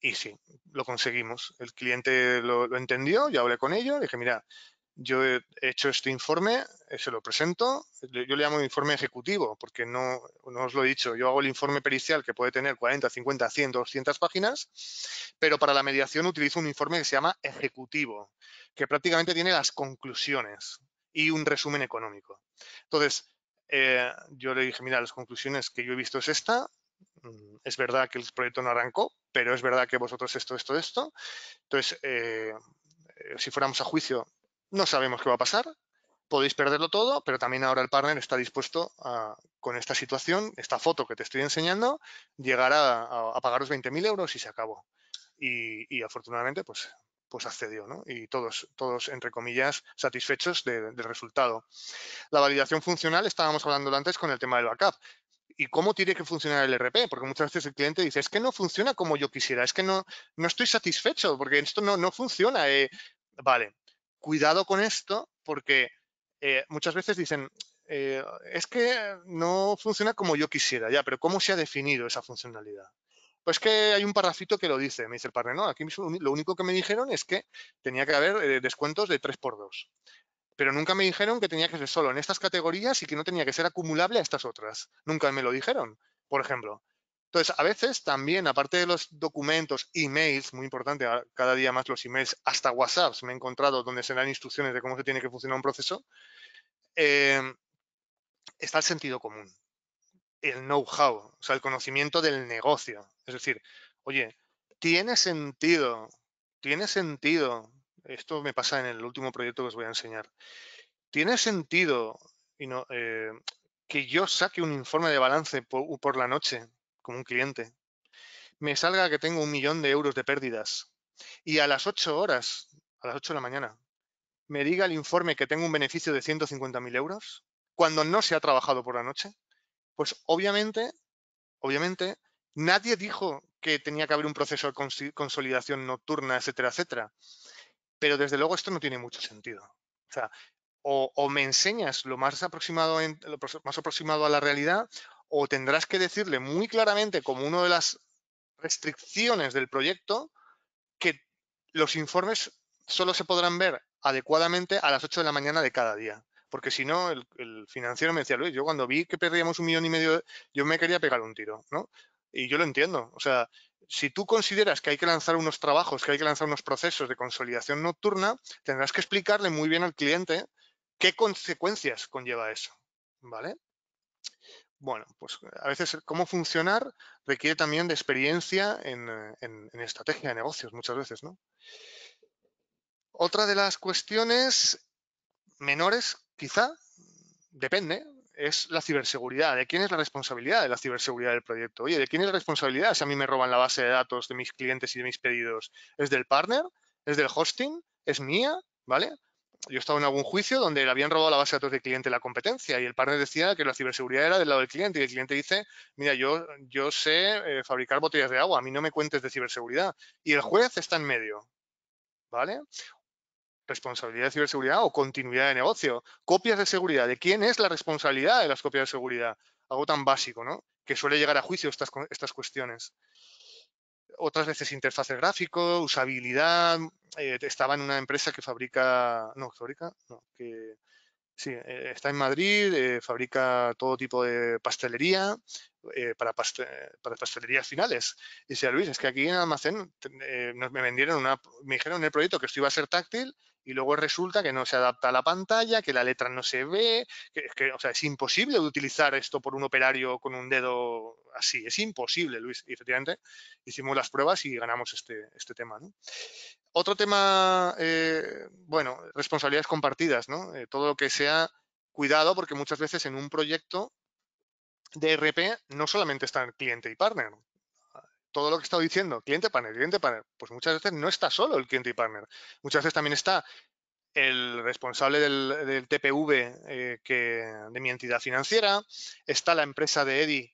y sí, lo conseguimos. El cliente lo, entendió, yo hablé con ellos, dije, mira, yo he hecho este informe, eh, se lo presento, yo le llamo informe ejecutivo, porque no, os lo he dicho, yo hago el informe pericial que puede tener 40, 50, 100, 200 páginas, pero para la mediación utilizo un informe que se llama ejecutivo, que prácticamente tiene las conclusiones y un resumen económico. Entonces, eh, yo le dije, mira, las conclusiones que yo he visto es esta, mm, es verdad que el proyecto no arrancó, pero es verdad que vosotros esto, esto, esto. Entonces, eh, si fuéramos a juicio, no sabemos qué va a pasar, podéis perderlo todo, pero también ahora el partner está dispuesto a, con esta situación, esta foto que te estoy enseñando, llegar a, pagaros 20.000 euros y se acabó. Y, afortunadamente, pues, pues accedió, ¿no? Y todos, todos, entre comillas, satisfechos del resultado. La validación funcional, estábamos hablando antes con el tema del backup. ¿Y cómo tiene que funcionar el RP? Porque muchas veces el cliente dice, es que no funciona como yo quisiera, es que no, no estoy satisfecho, porque esto no, no funciona. Eh". Vale, cuidado con esto porque eh, muchas veces dicen, eh, es que no funciona como yo quisiera, ya, pero ¿cómo se ha definido esa funcionalidad? Pues que hay un parrafito que lo dice, me dice el padre. no, aquí lo único que me dijeron es que tenía que haber eh, descuentos de 3x2, pero nunca me dijeron que tenía que ser solo en estas categorías y que no tenía que ser acumulable a estas otras, nunca me lo dijeron, por ejemplo. Entonces, a veces también, aparte de los documentos, emails, muy importante, cada día más los emails, hasta WhatsApps me he encontrado donde se dan instrucciones de cómo se tiene que funcionar un proceso, em, está el sentido común, el know-how, o sea, el conocimiento del negocio. Es decir, oye, tiene sentido, tiene sentido, esto me pasa en el último proyecto que os voy a enseñar, tiene sentido eh, que yo saque un informe de balance por la noche como un cliente, me salga que tengo un millón de euros de pérdidas y a las 8 horas, a las 8 de la mañana, me diga el informe que tengo un beneficio de 150.000 euros cuando no se ha trabajado por la noche, pues obviamente, obviamente, nadie dijo que tenía que haber un proceso de consolidación nocturna, etcétera, etcétera. Pero desde luego esto no tiene mucho sentido. O o, me enseñas lo más aproximado, lo más aproximado a la realidad o tendrás que decirle muy claramente como una de las restricciones del proyecto que los informes solo se podrán ver adecuadamente a las 8 de la mañana de cada día. Porque si no, el, financiero me decía, Luis, yo cuando vi que perdíamos un millón y medio, yo me quería pegar un tiro, ¿no? Y yo lo entiendo. O sea, si tú consideras que hay que lanzar unos trabajos, que hay que lanzar unos procesos de consolidación nocturna, tendrás que explicarle muy bien al cliente qué consecuencias conlleva eso, ¿vale? bueno, pues eh, a veces eh, cómo funcionar requiere también de experiencia eh, en, estrategia de negocios muchas veces, ¿no? Otra de las cuestiones menores, quizá, depende, es la ciberseguridad. ¿De quién es la responsabilidad de la ciberseguridad del proyecto? Oye, ¿de quién es la responsabilidad si a mí me roban la base de datos de mis clientes y de mis pedidos? ¿Es del partner? ¿Es del hosting? ¿Es mía? ¿Vale? yo estaba en algún juicio donde le habían robado la base de datos del cliente la competencia y el partner decía que la ciberseguridad era del lado del cliente y el cliente dice, mira, yo, yo sé eh, fabricar botellas de agua, a mí no me cuentes de ciberseguridad. Y el juez está en medio, ¿vale? Responsabilidad de ciberseguridad o continuidad de negocio. Copias de seguridad, ¿de quién es la responsabilidad de las copias de seguridad? Algo tan básico, ¿no? Que suele llegar a juicio estas cuestiones otras veces interfaces gráficos, usabilidad. Eh, estaba en una empresa que fabrica, no, fabrica, no, que sí, eh, está en Madrid, eh, fabrica todo tipo de pastelería para, para, pastelerías finales. Y decía Luis, es que aquí en el almacén me vendieron una, me dijeron en el proyecto que esto iba a ser táctil y luego resulta que no se adapta a la pantalla, que la letra no se ve, que, sea, es imposible utilizar esto por un operario con un dedo así, es imposible, Luis. Y efectivamente hicimos las pruebas y ganamos este, este tema. Otro tema, eh, bueno, responsabilidades compartidas, eh, todo lo que sea cuidado, porque muchas veces en un proyecto de RP no solamente están cliente y partner, todo lo que he estado diciendo, cliente partner, cliente partner, pues muchas veces no está solo el cliente y partner. Muchas veces también está el responsable del, TPV eh, que, de mi entidad financiera, está la empresa de EDI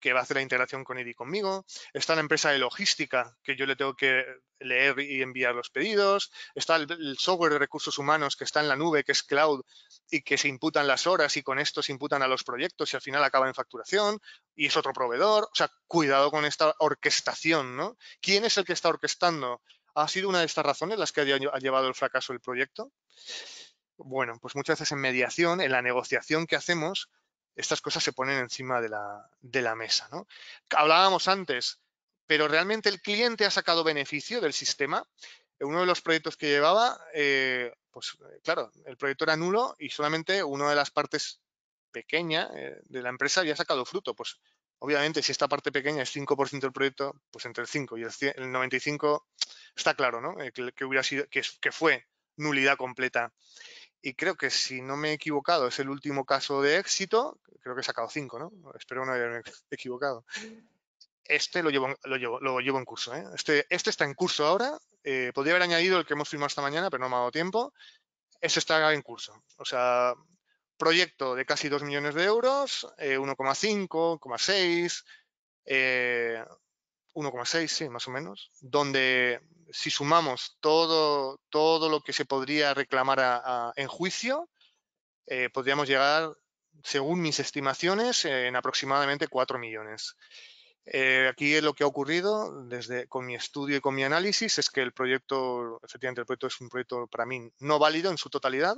que va a hacer la integración con EDI conmigo, está la empresa de logística que yo le tengo que leer y enviar los pedidos, está el, software de recursos humanos que está en la nube, que es cloud y que se imputan las horas y con esto se imputan a los proyectos y al final acaba en facturación y es otro proveedor. O sea, cuidado con esta orquestación, ¿no? ¿Quién es el que está orquestando? ¿Ha sido una de estas razones las que ha llevado el fracaso del proyecto? Bueno, pues muchas veces en mediación, en la negociación que hacemos, estas cosas se ponen encima de la, mesa. ¿no? Hablábamos antes, pero realmente el cliente ha sacado beneficio del sistema. Uno de los proyectos que llevaba, eh, pues claro, el proyecto era nulo y solamente una de las partes pequeña eh, de la empresa había sacado fruto. Pues obviamente si esta parte pequeña es 5% del proyecto, pues entre el 5 y el, 95 está claro, ¿no? Eh, que, hubiera sido, que fue nulidad completa y creo que si no me he equivocado es el último caso de éxito, creo que he sacado cinco, ¿no? Espero no haberme equivocado. Este lo llevo, lo llevo, en curso, ¿eh? Este, este está en curso ahora, eh, podría haber añadido el que hemos firmado esta mañana, pero no me ha dado tiempo. Este está en curso, o sea, proyecto de casi 2 millones de euros, 1,5, 1,6, 1,6, sí, más o menos, donde si sumamos todo, todo lo que se podría reclamar en juicio, eh, podríamos llegar, según mis estimaciones, en aproximadamente 4 millones. Eh, aquí es lo que ha ocurrido desde con mi estudio y con mi análisis es que el proyecto, efectivamente, el proyecto es un proyecto para mí no válido en su totalidad.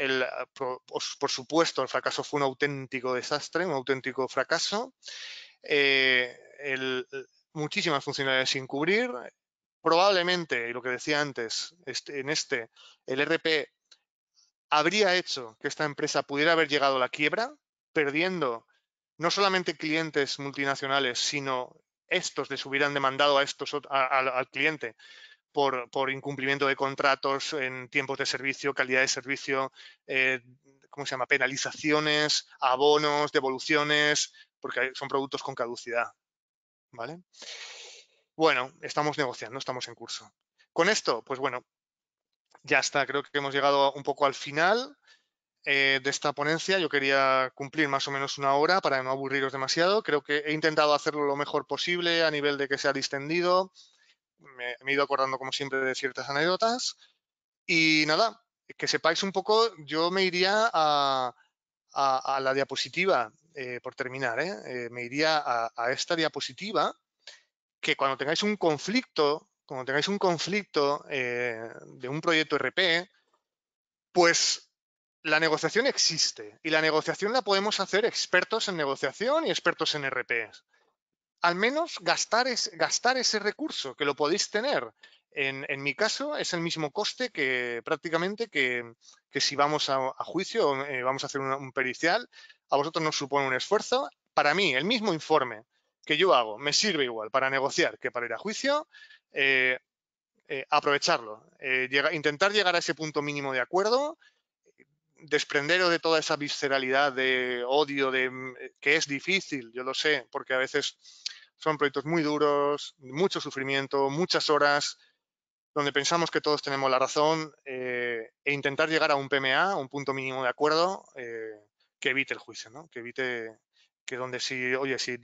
Ah, por, supuesto, el fracaso fue un auténtico desastre, un auténtico fracaso. Eh, muchísimas funcionalidades sin cubrir, probablemente, y lo que decía antes, este, en este, el e RP habría hecho que esta empresa pudiera haber llegado a la quiebra, perdiendo no solamente clientes multinacionales, sino estos les hubieran demandado a estos al cliente por, incumplimiento de contratos en tiempos de servicio, calidad de servicio, eh, ¿cómo se llama? Penalizaciones, abonos, devoluciones, porque son productos con caducidad. ¿Vale? Bueno, estamos negociando, estamos en curso. Con esto, pues bueno, ya está. Creo que hemos llegado un poco al final eh, de esta ponencia. Yo quería cumplir más o menos una hora para no aburriros demasiado. Creo que he intentado hacerlo lo mejor posible a nivel de que sea distendido. Me, he ido acordando, como siempre, de ciertas anécdotas. Y nada, que sepáis un poco, yo me iría a, la diapositiva, eh, por terminar, eh, me iría a esta diapositiva que cuando tengáis un conflicto, cuando tengáis un conflicto eh, de un proyecto RP, pues la negociación existe y la negociación la podemos hacer expertos en negociación y expertos en RP. Al menos gastar, ese recurso, que lo podéis tener. En, mi caso es el mismo coste que prácticamente que, si vamos a, juicio o eh, vamos a hacer un pericial, a vosotros nos supone un esfuerzo. Para mí, el mismo informe, que yo hago me sirve igual para negociar que para ir a juicio, eh, eh, aprovecharlo, eh, intentar llegar a ese punto mínimo de acuerdo, desprenderos de toda esa visceralidad de odio, de mm, que es difícil, yo lo sé, porque a veces son proyectos muy duros, mucho sufrimiento, muchas horas, donde pensamos que todos tenemos la razón, e intentar llegar a un PMA, un punto mínimo de acuerdo, que evite el juicio, ¿no? que evite que donde si, oye, si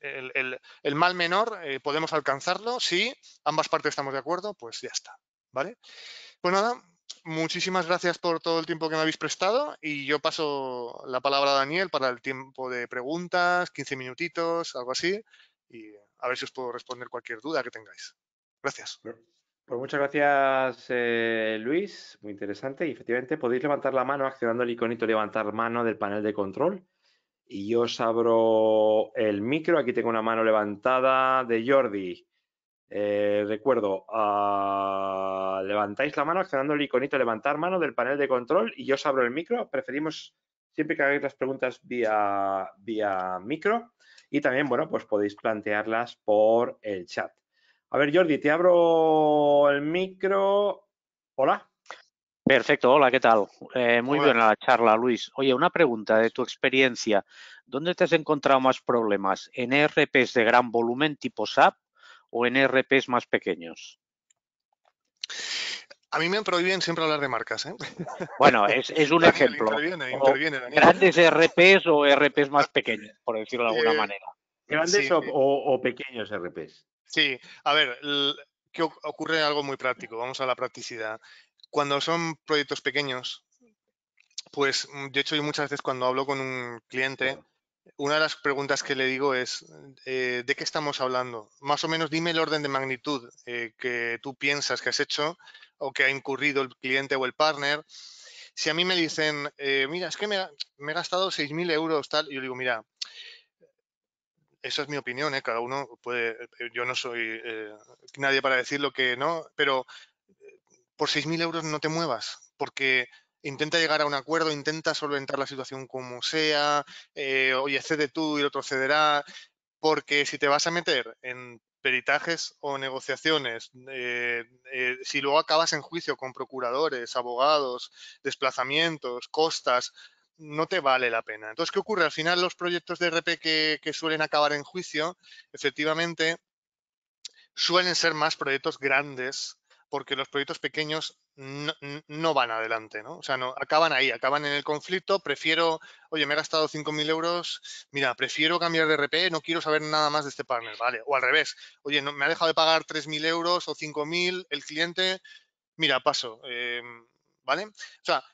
el, mal menor eh, podemos alcanzarlo si ambas partes estamos de acuerdo, pues ya está. ¿Vale? Pues nada, muchísimas gracias por todo el tiempo que me habéis prestado y yo paso la palabra a Daniel para el tiempo de preguntas, 15 minutitos, algo así, y a ver si os puedo responder cualquier duda que tengáis. Gracias. Pues muchas gracias, eh, Luis. Muy interesante. Y efectivamente, podéis levantar la mano accionando el iconito levantar mano del panel de control y yo os abro el micro. Aquí tengo una mano levantada de Jordi. Eh, recuerdo, ah, levantáis la mano accionando el iconito levantar mano del panel de control y yo os abro el micro. Preferimos siempre que hagáis las preguntas vía, vía micro y también, bueno, pues podéis plantearlas por el chat. A ver, Jordi, te abro el micro. Hola. Perfecto, hola, ¿qué tal? Eh, muy buena la charla, Luis. Oye, una pregunta de tu experiencia. ¿Dónde te has encontrado más problemas? ¿En ERPs de gran volumen tipo SAP o en ERPs más pequeños? A mí me prohíben siempre hablar de marcas. ¿eh? Bueno, es, un ejemplo. grandes e RPs o e RPs más pequeños, por decirlo de alguna manera. Grandes o, pequeños e RPs. Sí, a ver, qué ocurre algo muy práctico. Vamos a la practicidad. Cuando son proyectos pequeños, pues mm, de hecho yo muchas veces cuando hablo con un cliente, una de las preguntas que le digo es, eh, ¿de qué estamos hablando? Más o menos dime el orden de magnitud eh, que tú piensas que has hecho o que ha incurrido el cliente o el partner. Si a mí me dicen, eh, mira, es que me, he gastado 6.000 euros, tal, yo digo, mira, esa es mi opinión, cada uno puede, yo no soy nadie para decir lo que no, pero por 6.000 euros no te muevas, porque intenta llegar a un acuerdo, intenta solventar la situación como sea, eh, oye, cede tú y el otro cederá, porque si te vas a meter en peritajes o negociaciones, eh, eh, si luego acabas en juicio con procuradores, abogados, desplazamientos, costas, no te vale la pena. Entonces, ¿qué ocurre? Al final los proyectos de RP que suelen acabar en juicio, efectivamente, suelen ser más proyectos grandes porque los proyectos pequeños no, van adelante, ¿no? O sea, no, acaban ahí, acaban en el conflicto, prefiero, oye, me ha gastado 5.000 euros, mira, prefiero cambiar de RP, no quiero saber nada más de este partner, ¿vale? O al revés, oye, no, me ha dejado de pagar 3.000 euros o 5.000 el cliente, mira, paso, em, ¿vale? O sea,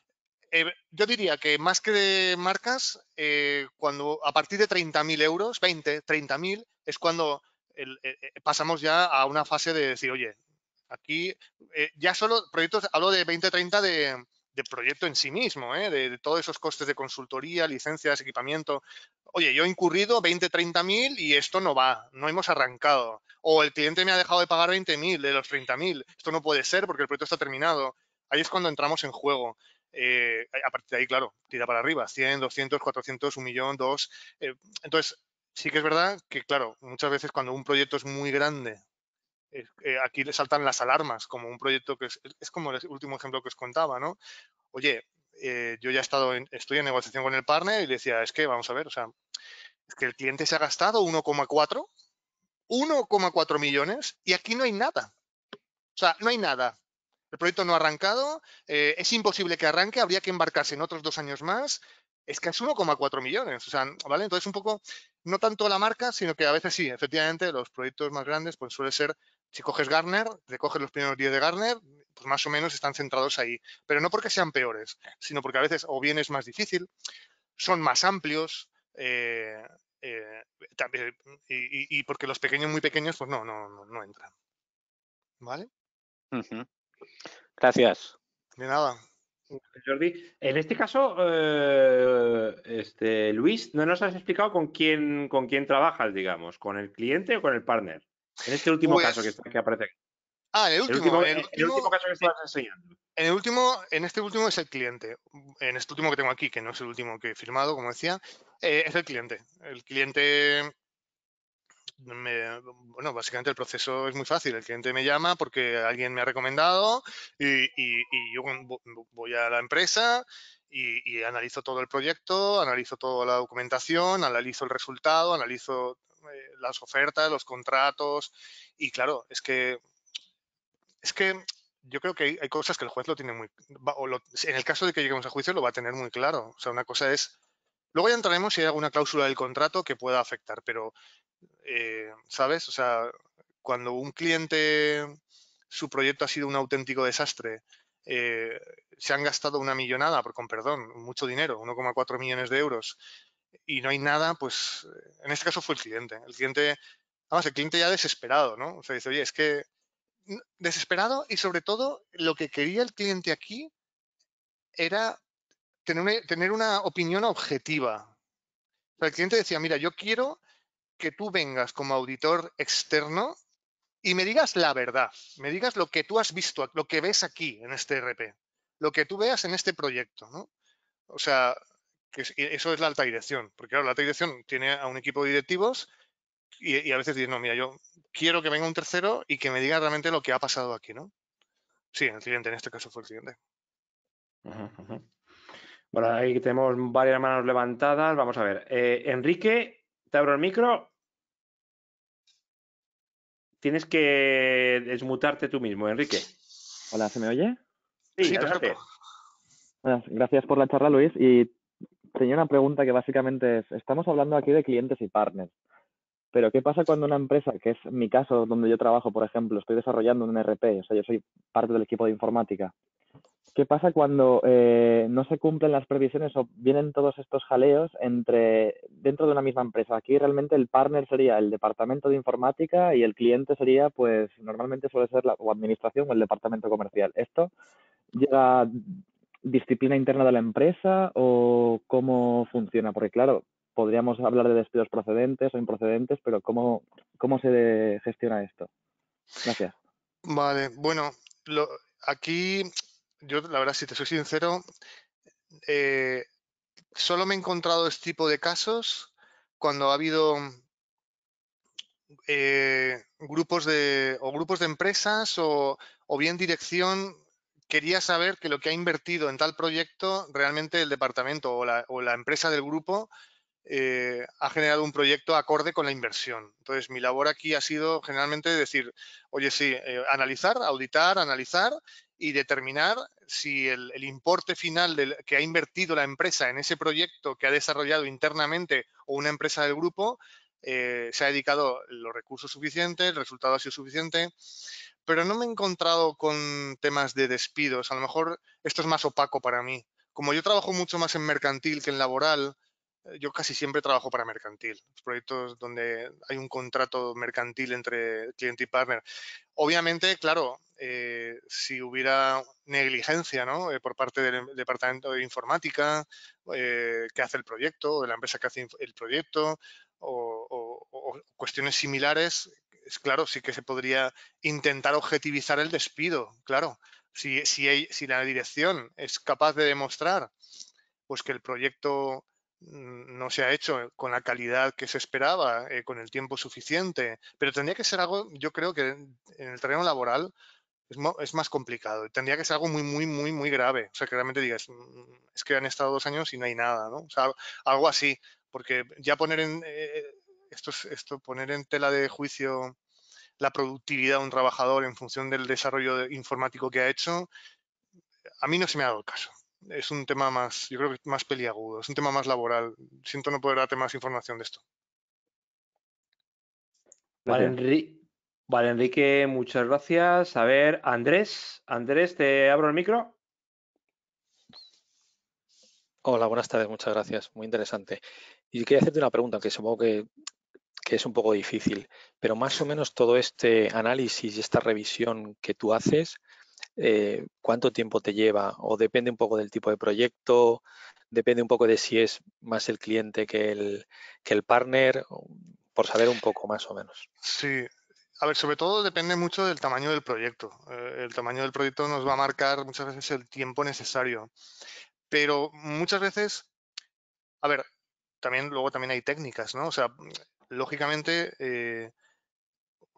eh, yo diría que más que de marcas, eh, cuando a partir de 30.000 euros, 20, 30.000, es cuando eh, pasamos ya a una fase de decir, oye, Aquí eh, ya solo proyectos, hablo de 20-30 de proyecto en sí mismo, ¿eh? de, todos esos costes de consultoría, licencias, equipamiento. Oye, yo he incurrido 20, 30 mil y esto no va, no hemos arrancado. O el cliente me ha dejado de pagar 20 mil de los 30 mil. Esto no puede ser porque el proyecto está terminado. Ahí es cuando entramos en juego. Eh, a partir de ahí, claro, tira para arriba, 100, 200, 400, 1 millón, 2. entonces, sí que es verdad que, claro, muchas veces cuando un proyecto es muy grande, eh, aquí le saltan las alarmas, como un proyecto que es, es como el último ejemplo que os contaba, ¿no? Oye, eh, yo ya he estado en, estoy en negociación con el partner y le decía, es que vamos a ver, o sea, es que el cliente se ha gastado 1,4, 1,4 millones y aquí no hay nada. O sea, no hay nada. El proyecto no ha arrancado, eh, es imposible que arranque, habría que embarcarse en otros dos años más. Es que es 1,4 millones, o sea, ¿vale? Entonces, un poco, no tanto la marca, sino que a veces sí, efectivamente, los proyectos más grandes pues suele ser si coges Garner, recoges los primeros 10 de Garner, pues más o menos están centrados ahí. Pero no porque sean peores, sino porque a veces o bien es más difícil, son más amplios, eh, eh, y, porque los pequeños, muy pequeños, pues no, no, no, entran. ¿Vale? Gracias. De nada. Jordi, en este caso, eh, este, Luis, no nos has explicado con quién, con quién trabajas, digamos, con el cliente o con el partner. En este último caso pues que, aparece aquí. Ah, en el último. caso que enseñando. En este último es el cliente. En este último que tengo aquí, que no es el último que he firmado, como decía, eh, es el cliente. El cliente. bueno, básicamente el proceso es muy fácil. El cliente me llama porque alguien me ha recomendado y, yo voy a la empresa y, analizo todo el proyecto, analizo toda la documentación, analizo el resultado, analizo eh, las ofertas, los contratos. Y claro, es que es que yo creo que hay, cosas que el juez lo tiene muy. O en el caso de que lleguemos a juicio, lo va a tener muy claro. O sea, una cosa es. Luego ya entraremos si hay alguna cláusula del contrato que pueda afectar, pero, eh, ¿sabes? O sea, cuando un cliente, su proyecto ha sido un auténtico desastre, eh, se han gastado una millonada, con perdón, mucho dinero, 1,4 millones de euros, y no hay nada, pues en este caso fue el cliente. El cliente, además, el cliente ya desesperado, ¿no? O sea, dice, oye, es que desesperado y sobre todo lo que quería el cliente aquí era tener una, tener una opinión objetiva. O sea, el cliente decía, mira, yo quiero que tú vengas como auditor externo y me digas la verdad, me digas lo que tú has visto, lo que ves aquí en este RP, lo que tú veas en este proyecto, ¿no? O sea, eh, eso es la alta dirección, porque claro, la alta dirección tiene a un equipo de directivos y, a veces dices, no, mira, yo quiero que venga un tercero y que me diga realmente lo que ha pasado aquí, ¿no? Sí, el cliente, en este caso fue el cliente. Bueno, ahí tenemos varias manos levantadas. Vamos a ver. Eh, Enrique, te abro el micro. Tienes que desmutarte tú mismo, Enrique. Hola, ¿se me oye? Sí, ah, gracias por la charla, Luis tenía una pregunta que básicamente es, estamos hablando aquí de clientes y partners, pero ¿qué pasa cuando una empresa, que es mi caso donde yo trabajo, por ejemplo, estoy desarrollando un RP, o sea, yo soy parte del equipo de informática, ¿qué pasa cuando eh, no se cumplen las previsiones o vienen todos estos jaleos entre dentro de una misma empresa? Aquí realmente el partner sería el departamento de informática y el cliente sería, pues, normalmente suele ser la administración o el departamento comercial. Esto llega disciplina interna de la empresa o cómo funciona? Porque claro, podríamos hablar de despidos procedentes o improcedentes, pero ¿cómo, cómo se gestiona esto? Gracias. Vale, bueno, aquí yo la verdad, si te soy sincero, eh, solo me he encontrado este tipo de casos cuando ha habido eh, grupos de o grupos de empresas o, o bien dirección quería saber que lo que ha invertido en tal proyecto, realmente el departamento o la, empresa del grupo eh, ha generado un proyecto acorde con la inversión. Entonces, mi labor aquí ha sido generalmente decir, oye, sí, eh, analizar, auditar, analizar y determinar si el, importe final que ha invertido la empresa en ese proyecto que ha desarrollado internamente o una empresa del grupo eh, se ha dedicado los recursos suficientes, el resultado ha sido suficiente pero no me he encontrado con temas de despidos. A lo mejor esto es más opaco para mí. Como yo trabajo mucho más en mercantil que en laboral, eh, yo casi siempre trabajo para mercantil, proyectos donde hay un contrato mercantil entre cliente y partner. Obviamente, claro, eh, si hubiera negligencia eh, por parte del departamento de informática que hace el proyecto, o de la empresa que hace el proyecto, o cuestiones similares claro, sí que se podría intentar objetivizar el despido, claro. Si, si, la dirección es capaz de demostrar pues que el proyecto mm, no se ha hecho eh, con la calidad que se esperaba, eh, con el tiempo suficiente, pero tendría que ser algo, yo creo que en el terreno laboral es, más complicado, tendría que ser algo muy, muy, muy, muy grave, o sea, que realmente digas, mm, es que han estado dos años y no hay nada, ¿no? O sea, algo así, porque ya poner en, eh, esto, poner en tela de juicio la productividad de un trabajador en función del desarrollo informático que ha hecho, a mí no se me ha dado el caso. Es un tema más, yo creo que más peliagudo, es un tema más laboral. Siento no poder darte más información de esto. vale, Enrique muchas gracias. A ver, Andrés, Andrés, te abro el micro. Hola, buenas tardes, muchas gracias. Muy interesante. Y quería hacerte una pregunta, que supongo que que es un poco difícil, pero más o menos todo este análisis y esta revisión que tú haces, eh, ¿cuánto tiempo te lleva? O depende un poco del tipo de proyecto, depende un poco de si es más el cliente que el, el partner, por saber un poco más o menos. Sí, a ver, sobre todo depende mucho del tamaño del proyecto. Eh, el tamaño del proyecto nos va a marcar muchas veces el tiempo necesario. Pero muchas veces, a ver, también luego también hay técnicas, ¿no? O sea, lógicamente eh,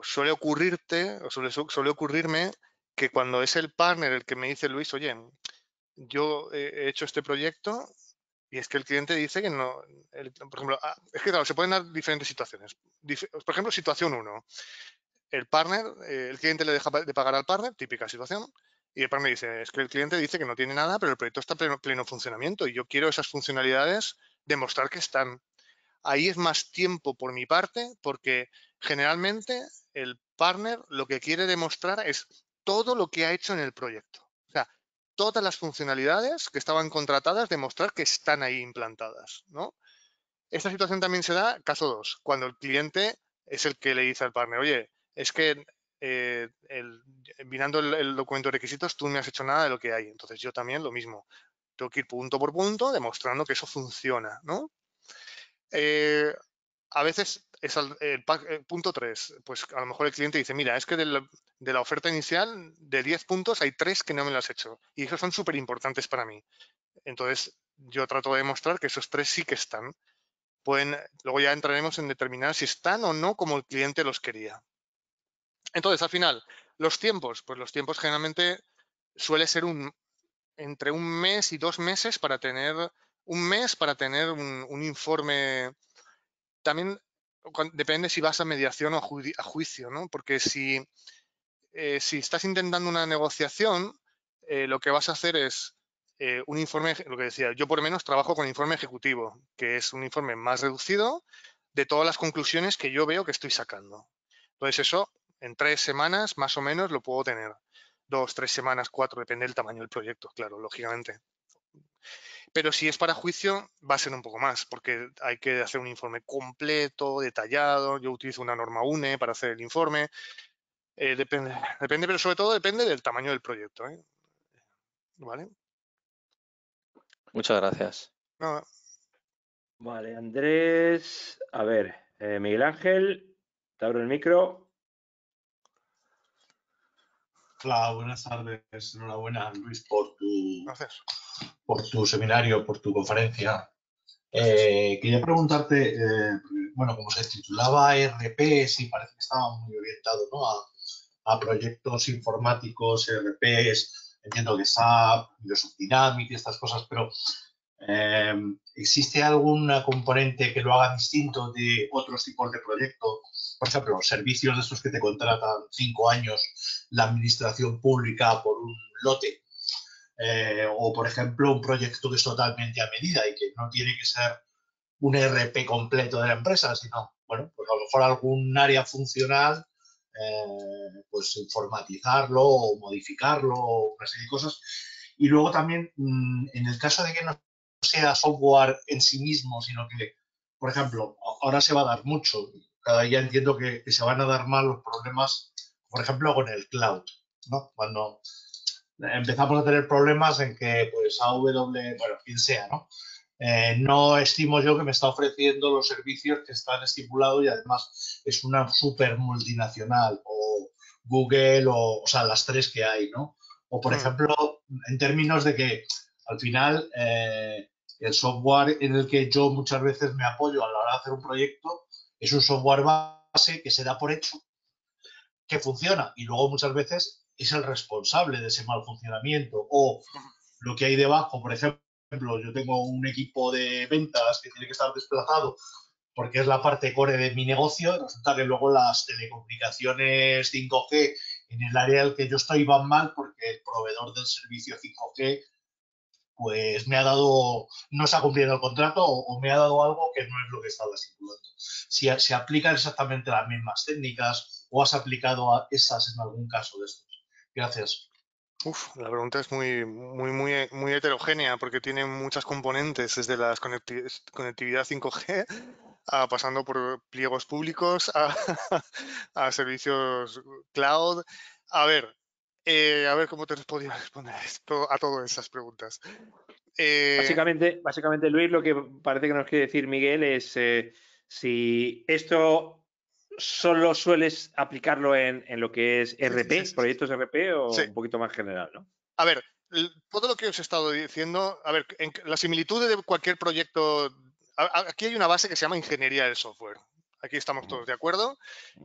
suele ocurrirte, o suele, ocurrirme que cuando es el partner el que me dice Luis, oye, yo he hecho este proyecto y es que el cliente dice que no, por ejemplo, ah, es que claro, se pueden dar diferentes situaciones. por ejemplo, situación 1, el partner, eh, el cliente le deja de pagar al partner, típica situación, y el partner dice, es que el cliente dice que no tiene nada, pero el proyecto está en pleno, pleno funcionamiento y yo quiero esas funcionalidades demostrar que están. Ahí es más tiempo por mi parte porque generalmente el partner lo que quiere demostrar es todo lo que ha hecho en el proyecto. O sea, todas las funcionalidades que estaban contratadas, demostrar que están ahí implantadas. ¿no? Esta situación también se da, caso dos, cuando el cliente es el que le dice al partner, oye, es que eh, el, mirando el, documento de requisitos tú no has hecho nada de lo que hay. Entonces yo también lo mismo. Tengo que ir punto por punto demostrando que eso funciona. ¿no? Eh, a veces es el, eh, punto 3, pues a lo mejor el cliente dice, mira, es que de la oferta inicial, de 10 puntos, hay 3 que no me las he hecho. Y esos son súper importantes para mí. Entonces, yo trato de demostrar que esos 3 sí que están. Pueden, luego ya entraremos en determinar si están o no como el cliente los quería. Entonces, al final, los tiempos. Pues los tiempos generalmente suele ser un, entre un mes y dos meses para tener un mes para tener un, informe. También depende si vas a mediación o a, juicio, ¿no? Porque si, eh, si estás intentando una negociación, eh, lo que vas a hacer es eh, un informe, lo que decía, yo por lo menos trabajo con informe ejecutivo, que es un informe más reducido de todas las conclusiones que yo veo que estoy sacando. Entonces eso en tres semanas más o menos lo puedo tener. Dos, tres semanas, cuatro, depende del tamaño del proyecto, claro, lógicamente. Pero si es para juicio, va a ser un poco más, porque hay que hacer un informe completo, detallado. Yo utilizo una norma UNE para hacer el informe. Eh, depende, pero sobre todo depende del tamaño del proyecto. ¿eh? ¿Vale? Muchas gracias. Vale, Andrés. A ver, eh, Miguel Ángel, te abro el micro. Hola, buenas tardes. Enhorabuena, Luis, por tu. Gracias por tu seminario, por tu conferencia. Eh, quería preguntarte, eh, bueno, como se titulaba e RP, sí, parece que estaba muy orientado ¿no? a, proyectos informáticos, e RP, entiendo que SAP, Microsoft y estas cosas, pero eh, ¿existe alguna componente que lo haga distinto de otros tipos de proyectos? Por ejemplo, servicios de estos que te contratan cinco años la administración pública por un lote eh, o, por ejemplo, un proyecto que es totalmente a medida y que no tiene que ser un e RP completo de la empresa, sino, bueno, pues a lo mejor algún área funcional, eh, pues informatizarlo o modificarlo, o una serie de cosas. Y luego también, mm, en el caso de que no sea software en sí mismo, sino que, por ejemplo, ahora se va a dar mucho, cada día entiendo que, que se van a dar más los problemas, por ejemplo, con el cloud, ¿no? Cuando empezamos a tener problemas en que pues AW, bueno, quien sea, ¿no? Eh, no estimo yo que me está ofreciendo los servicios que están estipulados y además es una super multinacional o Google o, o sea, las tres que hay, ¿no? O por hmm. ejemplo, en términos de que al final eh, el software en el que yo muchas veces me apoyo a la hora de hacer un proyecto es un software base que se da por hecho que funciona y luego muchas veces es el responsable de ese mal funcionamiento o lo que hay debajo, por ejemplo, yo tengo un equipo de ventas que tiene que estar desplazado porque es la parte core de mi negocio, resulta que luego las telecomunicaciones 5G en el área en que yo estoy van mal porque el proveedor del servicio 5G pues me ha dado, no se ha cumplido el contrato o, me ha dado algo que no es lo que estaba estipulando. Si se aplican exactamente las mismas técnicas o has aplicado a esas en algún caso de esto. Gracias. la pregunta es muy, muy, muy, muy heterogénea porque tiene muchas componentes, desde la conectividad 5G, pasando por pliegos públicos, a, servicios cloud. A ver, eh, a ver cómo te podría responder a todas esas preguntas. Eh, básicamente, básicamente, Luis, lo que parece que nos quiere decir Miguel es eh, si esto solo sueles aplicarlo en, lo que es RP, proyectos RP o un poquito más general, ¿no? A ver, todo lo que os he estado diciendo, a ver, en la similitud de cualquier proyecto, aquí hay una base que se llama ingeniería de software. Aquí estamos todos de acuerdo.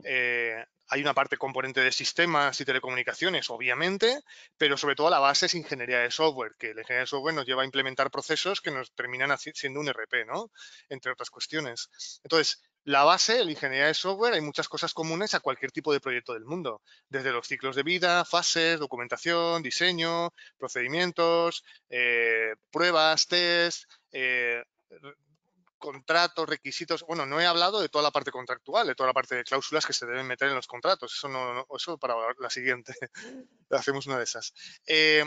Eh, hay una parte componente de sistemas y telecomunicaciones, obviamente, pero sobre todo la base es ingeniería de software, que la ingeniería de software nos lleva a implementar procesos que nos terminan siendo un RP, ¿no? Entre otras cuestiones. Entonces, la base, la ingeniería de software, hay muchas cosas comunes a cualquier tipo de proyecto del mundo, desde los ciclos de vida, fases, documentación, diseño, procedimientos, eh, pruebas, test, eh, contratos, requisitos. Bueno, no he hablado de toda la parte contractual, de toda la parte de cláusulas que se deben meter en los contratos. Eso eso para la siguiente. Hacemos una de esas. Eh,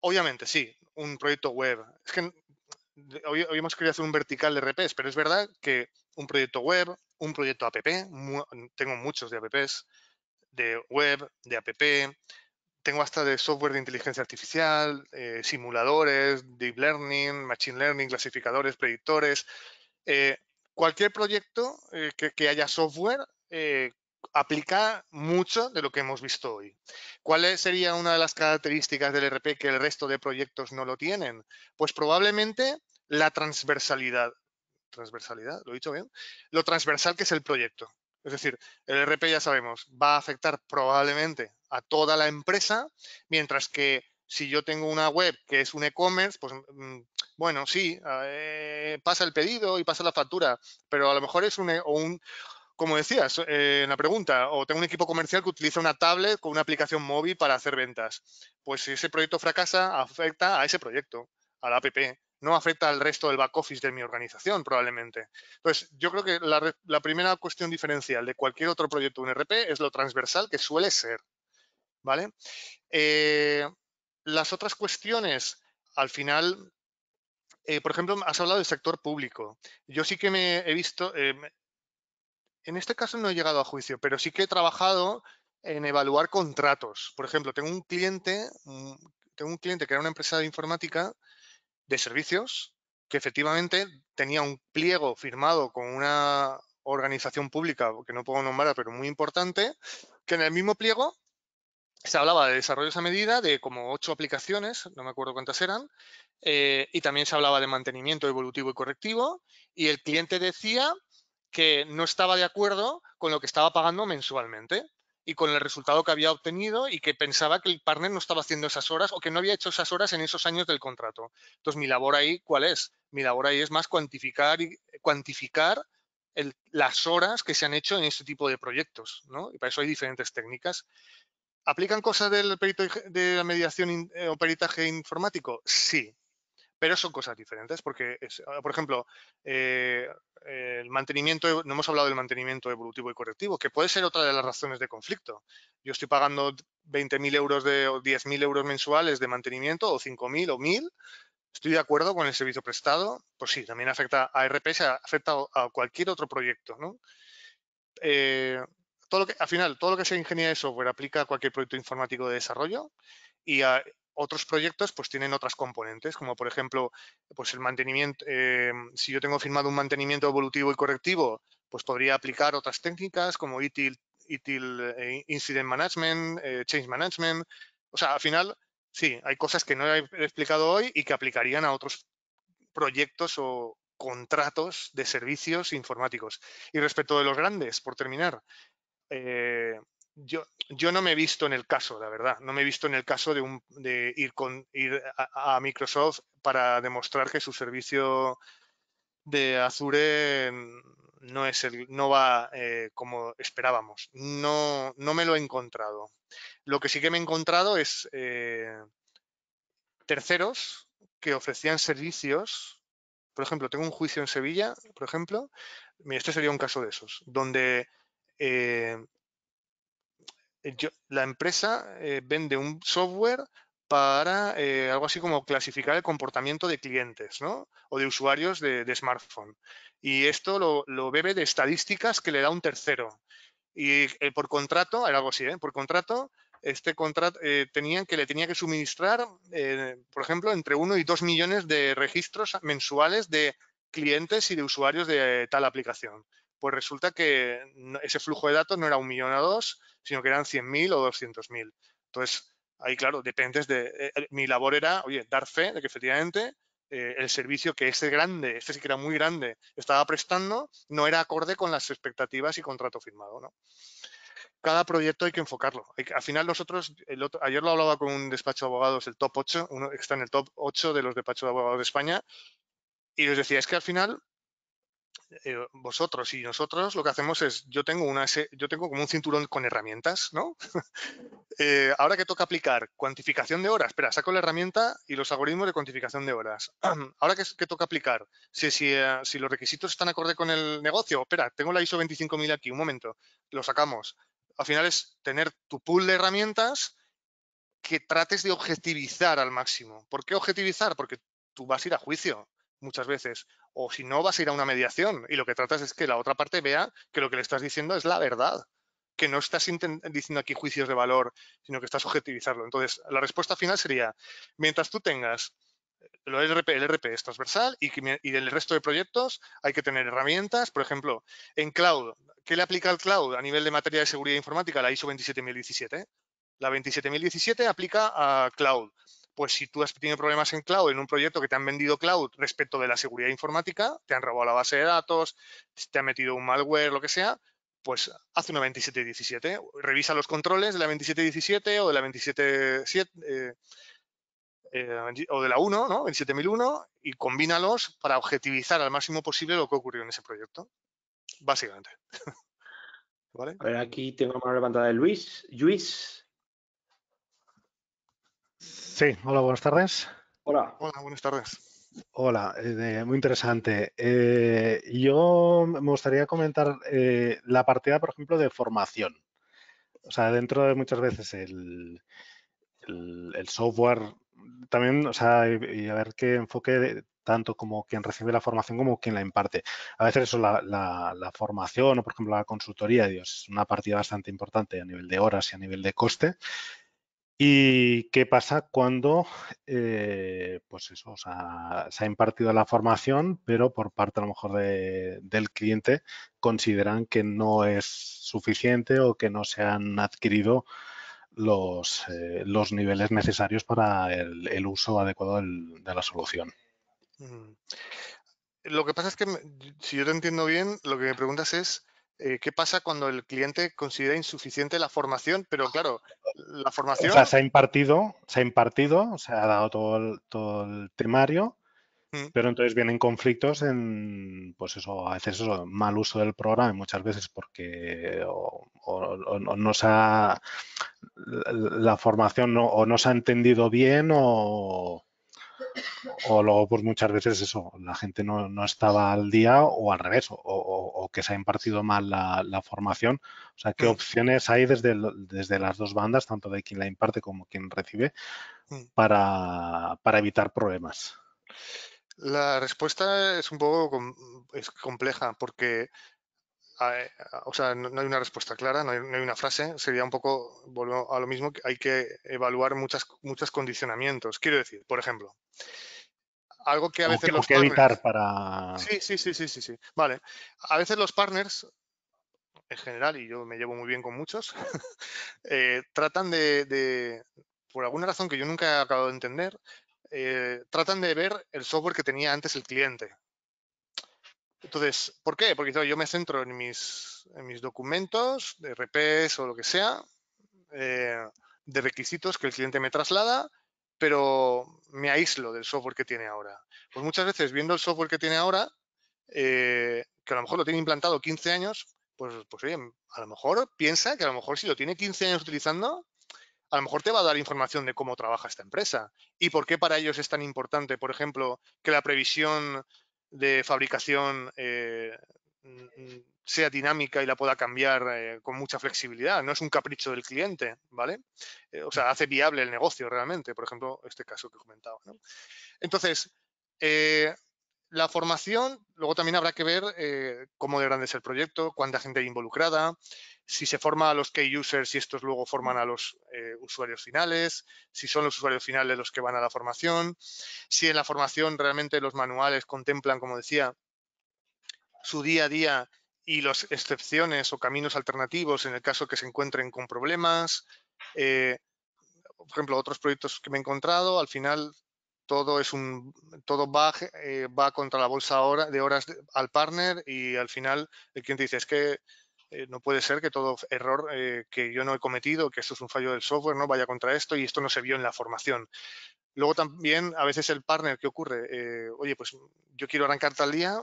obviamente, sí, un proyecto web. Es que hoy, hemos querido hacer un vertical de RPs, pero es verdad que un proyecto web, un proyecto app, tengo muchos de apps, de web, de app, tengo hasta de software de inteligencia artificial, eh, simuladores, deep learning, machine learning, clasificadores, predictores. Eh, cualquier proyecto eh, que, que, haya software aplica mucho de lo que hemos visto hoy. ¿Cuál sería una de las características del e RP que el resto de proyectos no lo tienen? Pues probablemente la transversalidad. ¿Transversalidad? ¿Lo he dicho bien? Lo transversal que es el proyecto. Es decir, el e RP ya sabemos, va a afectar probablemente a toda la empresa, mientras que si yo tengo una web que es un e-commerce, pues mm, bueno, sí, eh, pasa el pedido y pasa la factura, pero a lo mejor es un, e, como decías en eh, la pregunta, o tengo un equipo comercial que utiliza una tablet con una aplicación móvil para hacer ventas. Pues si ese proyecto fracasa, afecta a ese proyecto, a la app. No afecta al resto del back office de mi organización, probablemente. Entonces, yo creo que la, primera cuestión diferencial de cualquier otro proyecto de un e RP es lo transversal que suele ser. ¿Vale? Eh, las otras cuestiones, al final, eh, por ejemplo, has hablado del sector público. Yo sí que me he visto, en este caso no he llegado a juicio, pero sí que he trabajado en evaluar contratos. Por ejemplo, tengo un cliente, mm, tengo un cliente que era una empresa de informática de servicios que efectivamente tenía un pliego firmado con una organización pública, que no puedo nombrar, pero muy importante, que en el mismo pliego se hablaba de desarrollos a medida de como ocho aplicaciones, no me acuerdo cuántas eran, eh, y también se hablaba de mantenimiento evolutivo y correctivo, y el cliente decía que no estaba de acuerdo con lo que estaba pagando mensualmente y con el resultado que había obtenido y que pensaba que el partner no estaba haciendo esas horas o que no había hecho esas horas en esos años del contrato. Entonces, mi labor ahí, ¿cuál es? Mi labor ahí es más cuantificar eh, las horas que se han hecho en este tipo de proyectos, ¿no? Y para eso hay diferentes técnicas. ¿Aplican cosas del perito de la mediación eh, o peritaje informático? Sí, pero son cosas diferentes porque, ah, por ejemplo, eh, el mantenimiento, no hemos hablado del mantenimiento evolutivo y correctivo, que puede ser otra de las razones de conflicto. Yo estoy pagando 20.000 euros de, o 10.000 euros mensuales de mantenimiento o 5.000 o 1.000. Estoy de acuerdo con el servicio prestado, pues sí, también afecta a RPS, afecta a cualquier otro proyecto. Eh, todo lo que, al final, todo lo que sea ingeniería de software aplica a cualquier proyecto informático de desarrollo y a, otros proyectos pues tienen otras componentes, como por ejemplo, pues el mantenimiento, eh, si yo tengo firmado un mantenimiento evolutivo y correctivo, pues podría aplicar otras técnicas como ITIL, ITIL eh, Incident Management, eh, Change Management. O sea, al final, sí, hay cosas que no he explicado hoy y que aplicarían a otros proyectos o contratos de servicios informáticos. Y respecto de los grandes, por terminar, yo, yo no me he visto en el caso, la verdad, no me he visto en el caso de, un, de ir, con, ir a, Microsoft para demostrar que su servicio de Azure no, es el, no va eh, como esperábamos. No, no me lo he encontrado. Lo que sí que me he encontrado es eh, terceros que ofrecían servicios. Por ejemplo, tengo un juicio en Sevilla, por ejemplo. Este sería un caso de esos, donde eh, la empresa eh, vende un software para eh, algo así como clasificar el comportamiento de clientes o de usuarios de, smartphone. Y esto lo, bebe de estadísticas que le da un tercero. Y eh, por contrato, era algo así, por contrato, este contrato que le tenía que suministrar, por ejemplo, entre uno y dos millones de registros mensuales de clientes y de usuarios de tal aplicación pues resulta que ese flujo de datos no era un millón a dos, sino que eran 100.000 o 200.000. Entonces, ahí claro, dependes de... Eh, eh, mi labor era, oye, dar fe de que efectivamente eh, el servicio que ese grande, este sí que era muy grande, estaba prestando, no era acorde con las expectativas y contrato firmado. ¿no? Cada proyecto hay que enfocarlo. al final nosotros, ayer lo hablaba con un despacho de abogados, el top 8, uno está en el top 8 de los despachos de abogados de España, y les decía, es que al final eh, vosotros y nosotros lo que hacemos es, yo tengo, una, yo tengo como un cinturón con herramientas, ¿no? Eh, ahora que toca aplicar cuantificación de horas, espera, saco la herramienta y los algoritmos de cuantificación de horas. ahora que, toca aplicar, si, si, eh, si, los requisitos están acorde con el negocio, espera, tengo la ISO 25000 aquí, un momento, lo sacamos. Al final es tener tu pool de herramientas que trates de objetivizar al máximo. ¿Por qué objetivizar? Porque tú vas a ir a juicio muchas veces. O si no, vas a ir a una mediación y lo que tratas es que la otra parte vea que lo que le estás diciendo es la verdad, que no estás diciendo aquí juicios de valor, sino que estás objetivizarlo. Entonces, la respuesta final sería, mientras tú tengas el RP, el RP es transversal y, y el resto de proyectos hay que tener herramientas, por ejemplo, en cloud. ¿Qué le aplica al cloud a nivel de materia de seguridad informática? La ISO 27017. La 27017 aplica a cloud pues si tú has tenido problemas en cloud, en un proyecto que te han vendido cloud respecto de la seguridad informática, te han robado la base de datos, te han metido un malware, lo que sea, pues haz una 2717, revisa los controles de la 2717 o de la 277 eh, eh, o de la 1, ¿no? 27001 y combínalos para objetivizar al máximo posible lo que ocurrió en ese proyecto, básicamente. ¿Vale? A ver, aquí tengo la levantada de Luis. Luis, Sí, hola, buenas tardes. Hola. Hola, buenas tardes. Hola, eh, muy interesante. Eh, yo me gustaría comentar eh, la partida, por ejemplo, de formación. O sea, dentro de muchas veces el, software también, o sea, y, a ver qué enfoque tanto como quien recibe la formación como quien la imparte. A veces eso, la, formación o, por ejemplo, la consultoría, Dios, es una partida bastante importante a nivel de horas y a nivel de coste. ¿Y qué pasa cuando, eh, pues eso, o sea, se ha impartido la formación, pero por parte a lo mejor del cliente consideran que no es suficiente o que no se han adquirido los, eh, los niveles necesarios para el, uso adecuado de la solución? Mm. Lo que pasa es que, si yo te entiendo bien, lo que me preguntas es, eh, ¿qué pasa cuando el cliente considera insuficiente la formación? Pero claro, la formación. O sea, se ha impartido, se ha impartido, se ha dado todo el, todo temario, mm. pero entonces vienen conflictos en, pues eso, a veces eso, mal uso del programa, muchas veces porque o, no se la, formación o no se ha entendido bien o o luego pues muchas veces eso, la gente no, estaba al día o al revés, o, que se ha impartido mal la, formación. O sea, ¿qué mm. opciones hay desde, desde las dos bandas, tanto de quien la imparte como quien recibe, mm. para, para evitar problemas? La respuesta es un poco es compleja porque o sea, no, hay una respuesta clara, no hay, una frase, sería un poco, vuelvo a lo mismo, hay que evaluar muchas, muchos condicionamientos. Quiero decir, por ejemplo, algo que a veces los que evitar para... Sí, sí, sí, sí, sí, Vale, a veces los partners, en general, y yo me llevo muy bien con muchos, eh, tratan de, por alguna razón que yo nunca he acabado de entender, eh, tratan de ver el software que tenía antes el cliente entonces, ¿por qué? Porque yo me centro en mis, en mis documentos, de RPs o lo que sea, eh, de requisitos que el cliente me traslada, pero me aíslo del software que tiene ahora. Pues muchas veces viendo el software que tiene ahora, eh, que a lo mejor lo tiene implantado 15 años, pues, pues oye, a lo mejor piensa que a lo mejor si lo tiene 15 años utilizando, a lo mejor te va a dar información de cómo trabaja esta empresa y por qué para ellos es tan importante, por ejemplo, que la previsión de fabricación eh, mm, mm, sea dinámica y la pueda cambiar eh, con mucha flexibilidad. No es un capricho del cliente, ¿vale? Eh, o sea, hace viable el negocio realmente, por ejemplo, este caso que comentaba. Entonces, la formación, luego también habrá que ver eh, cómo de grande es el proyecto, cuánta gente hay involucrada, si se forma a los key users y estos luego forman a los eh, usuarios finales, si son los usuarios finales los que van a la formación, si en la formación realmente los manuales contemplan, como decía, su día a día y las excepciones o caminos alternativos en el caso que se encuentren con problemas. Eh, por ejemplo, otros proyectos que me he encontrado, al final todo es un todo va, eh, va contra la bolsa ahora de horas al partner y al final el cliente dice es que eh, no puede ser que todo error eh, que yo no he cometido, que esto es un fallo del software, no vaya contra esto y esto no se vio en la formación. Luego también a veces el partner ¿qué ocurre, oye, pues yo quiero arrancar tal día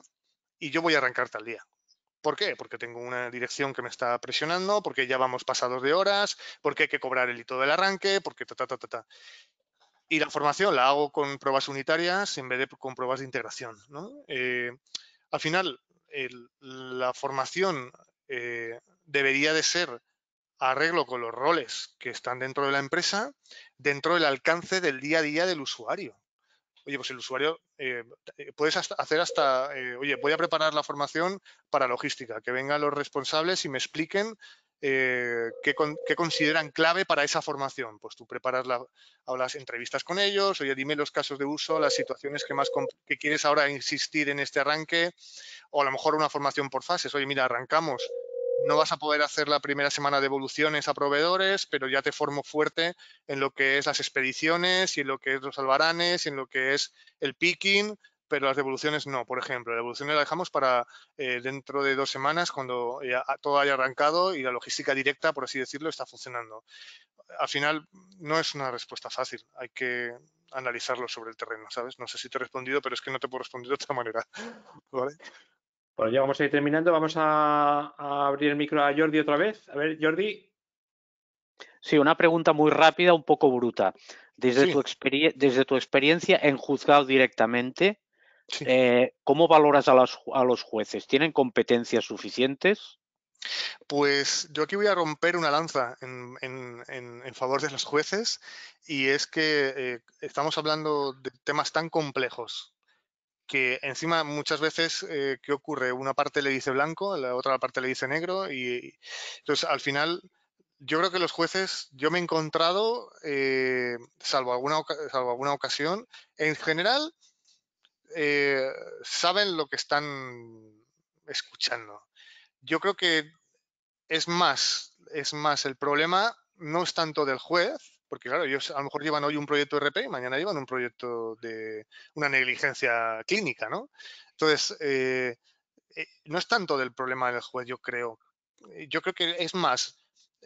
y yo voy a arrancar tal día. ¿Por qué? Porque tengo una dirección que me está presionando, porque ya vamos pasados de horas, porque hay que cobrar el hito del arranque, porque ta, ta, ta, ta, ta y la formación la hago con pruebas unitarias en vez de con pruebas de integración. Eh, al final, la formación eh, debería de ser arreglo con los roles que están dentro de la empresa, dentro del alcance del día a día del usuario. Oye, pues el usuario, eh, puedes hacer hasta, oye, voy a preparar la formación para logística, que vengan los responsables y me expliquen eh, ¿qué, consideran clave para esa formación? Pues tú preparas la, las entrevistas con ellos, oye, dime los casos de uso, las situaciones que más quieres ahora insistir en este arranque, o a lo mejor una formación por fases, oye, mira, arrancamos, no vas a poder hacer la primera semana de evoluciones a proveedores, pero ya te formo fuerte en lo que es las expediciones y en lo que es los albaranes en lo que es el picking pero las devoluciones no, por ejemplo. la devoluciones las dejamos para eh, dentro de dos semanas cuando todo haya arrancado y la logística directa, por así decirlo, está funcionando. Al final no es una respuesta fácil, hay que analizarlo sobre el terreno, ¿sabes? No sé si te he respondido, pero es que no te puedo responder de otra manera, Bueno, ya vamos a ir terminando. Vamos a, abrir el micro a Jordi otra vez. A ver, Jordi. Sí, una pregunta muy rápida, un poco bruta. Desde, desde tu experiencia en juzgado directamente, eh, ¿Cómo valoras a los, jueces? ¿Tienen competencias suficientes? Pues yo aquí voy a romper una lanza en, favor de los jueces y es que eh, estamos hablando de temas tan complejos que encima muchas veces, eh, ¿qué ocurre? Una parte le dice blanco, la otra parte le dice negro y, entonces al final yo creo que los jueces, yo me he encontrado, salvo, alguna, salvo alguna ocasión, en general eh, saben lo que están escuchando. Yo creo que es más, es más, el problema no es tanto del juez, porque claro, ellos a lo mejor llevan hoy un proyecto de RP y mañana llevan un proyecto de una negligencia clínica, ¿no? Entonces, eh, eh, no es tanto del problema del juez, yo creo. Yo creo que es más,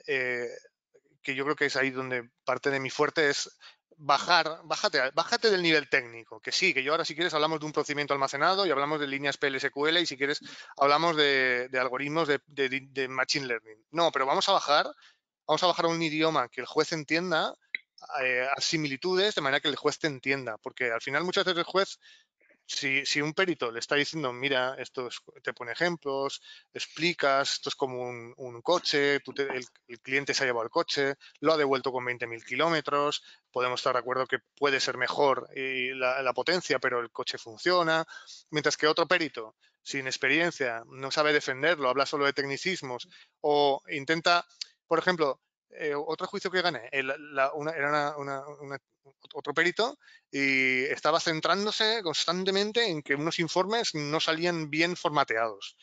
que yo creo que es ahí donde parte de mi fuerte es bajar, bájate, bájate del nivel técnico, que sí, que yo ahora si quieres hablamos de un procedimiento almacenado y hablamos de líneas PLSQL y si quieres hablamos de, algoritmos de, Machine Learning. No, pero vamos a bajar, vamos a bajar a un idioma que el juez entienda, eh, a similitudes, de manera que el juez te entienda, porque al final muchas veces el juez si, si, un perito le está diciendo, mira, esto te pone ejemplos, explicas, esto es como un, coche, el, cliente se ha llevado el coche, lo ha devuelto con 20.000 kilómetros, podemos estar de acuerdo que puede ser mejor eh, la, la, potencia, pero el coche funciona, mientras que otro perito sin experiencia no sabe defenderlo, habla solo de tecnicismos o intenta, por ejemplo, eh, otro juicio que gané, era otro perito y estaba centrándose constantemente en que unos informes no salían bien formateados.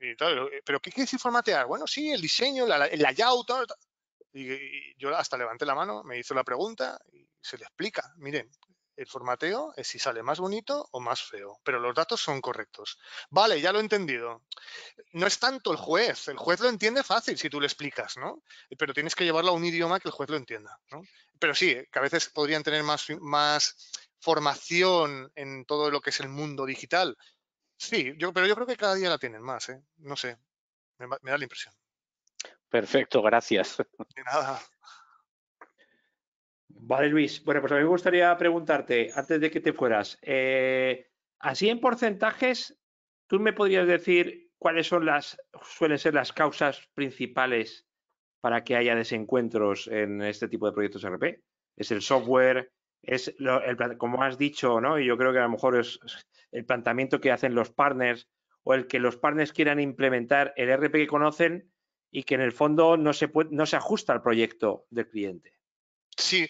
Eh, ¿Pero qué quiere decir formatear? Bueno, sí, el diseño, el layout. y, yo hasta levanté la mano, me hizo la pregunta y se le explica. Miren, el formateo es si sale más bonito o más feo, pero los datos son correctos. Vale, ya lo he entendido. No es tanto el juez, el juez lo entiende fácil si tú le explicas, ¿no? Pero tienes que llevarlo a un idioma que el juez lo entienda, Pero sí, que a veces podrían tener más, más formación en todo lo que es el mundo digital. Sí, yo, pero yo creo que cada día la tienen más, ¿eh? No sé, me, me da la impresión. Perfecto, gracias. De nada. Vale, Luis. Bueno, pues a mí me gustaría preguntarte, antes de que te fueras, eh, así en porcentajes, ¿tú me podrías decir cuáles son las, suelen ser las causas principales para que haya desencuentros en este tipo de proyectos RP? ¿Es el software? ¿Es, como has dicho, ¿no? Y yo creo que a lo mejor es el planteamiento que hacen los partners o el que los partners quieran implementar el RP que conocen y que en el fondo no se, no se ajusta al proyecto del cliente. Sí,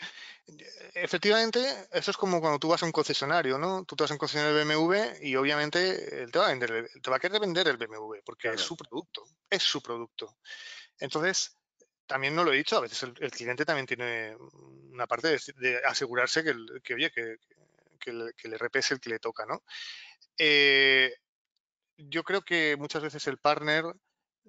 efectivamente, eso es como cuando tú vas a un concesionario, ¿no? Tú te vas a un concesionario de BMW y obviamente él eh, te va a vender, te va a querer vender el BMW porque es su producto, es su producto. Entonces, también no lo he dicho, a veces el, cliente también tiene una parte de, asegurarse que, oye, que, que, le, que, el que le toca, ¿no? Eh, yo creo que muchas veces el partner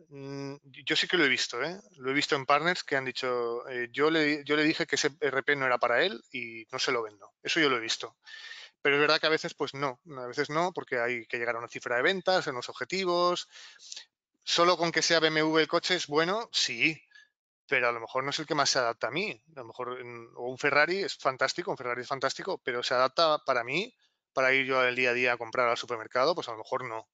Mm, yo sí que lo he visto, ¿eh? lo he visto en partners que han dicho, eh, yo, le, yo le dije que ese e RP no era para él y no se lo vendo. Eso yo lo he visto. Pero es verdad que a veces pues no, a veces no, porque hay que llegar a una cifra de ventas, a unos objetivos. Solo con que sea BMW el coche es bueno, sí, pero a lo mejor no es el que más se adapta a mí. A lo mejor mm, un Ferrari es fantástico, un Ferrari es fantástico, pero se adapta para mí, para ir yo al día a día a comprar al supermercado, pues a lo mejor no.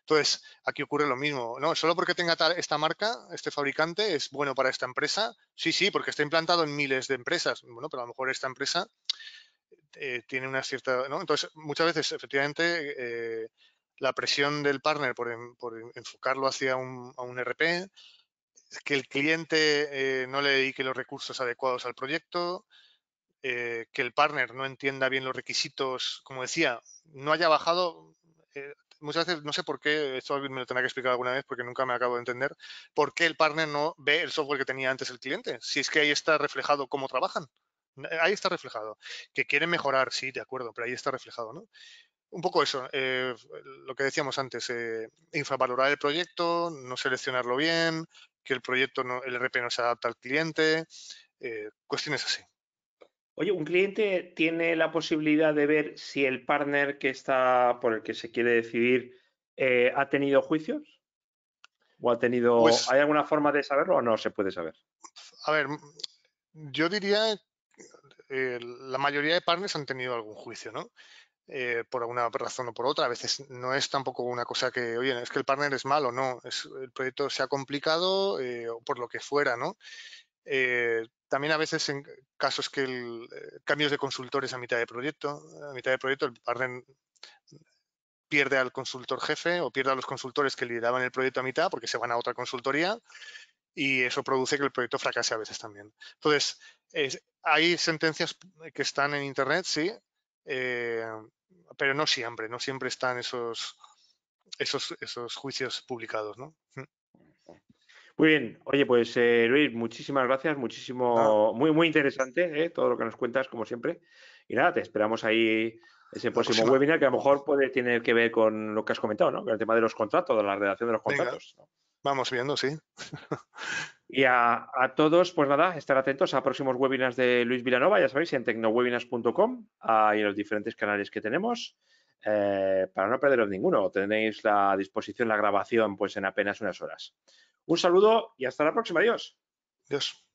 Entonces, aquí ocurre lo mismo, ¿no? Solo porque tenga esta marca, este fabricante, es bueno para esta empresa. Sí, sí, porque está implantado en miles de empresas. Bueno, pero a lo mejor esta empresa eh, tiene una cierta. Entonces, muchas veces, efectivamente, eh, la presión del partner por, enfocarlo hacia un, un e RP, que el cliente eh, no le dedique los recursos adecuados al proyecto, que el partner no entienda bien los requisitos, como decía, no haya bajado muchas veces, no sé por qué, esto me lo tendrá que explicar alguna vez porque nunca me acabo de entender, por qué el partner no ve el software que tenía antes el cliente, si es que ahí está reflejado cómo trabajan. Ahí está reflejado. Que quieren mejorar, sí, de acuerdo, pero ahí está reflejado, ¿no? un poco eso, eh, lo que decíamos antes, eh, infravalorar el proyecto, no seleccionarlo bien, que el proyecto, no, el RP no se adapta al cliente, eh, cuestiones así. Oye, ¿un cliente tiene la posibilidad de ver si el partner que está por el que se quiere decidir eh, ha tenido juicios? ¿O ha tenido. Pues ¿Hay alguna forma de saberlo o no se puede saber? A ver, yo diría que eh, la mayoría de partners han tenido algún juicio, ¿no? Eh, por alguna razón o por otra. A veces no es tampoco una cosa que, oye, es que el partner es malo, no, el proyecto se ha complicado o por lo que fuera, ¿no? Eh, también a veces en casos que el, eh, cambios de consultores a mitad de proyecto, a mitad de proyecto el partner pierde al consultor jefe o pierde a los consultores que lideraban el proyecto a mitad porque se van a otra consultoría y eso produce que el proyecto fracase a veces también. Entonces, hay sentencias que están en Internet, sí, eh, pero no siempre, no siempre están esos, esos, esos juicios publicados. ¿no? Mm. Muy bien, oye, pues eh, Luis, muchísimas gracias, muchísimo, muy, muy interesante ¿eh? todo lo que nos cuentas, como siempre. Y nada, te esperamos ahí ese próximo webinar que a lo mejor puede tener que ver con lo que has comentado, ¿no? Con el tema de los contratos, de la redacción de los contratos. Vamos viendo, sí. y a, todos, pues nada, estar atentos a próximos webinars de Luis Vilanova, ya sabéis, en tecnowebinars.com y en los diferentes canales que tenemos. Eh, para no perderos ninguno, tenéis la disposición la grabación pues en apenas unas horas. Un saludo y hasta la próxima. Adiós. Adiós.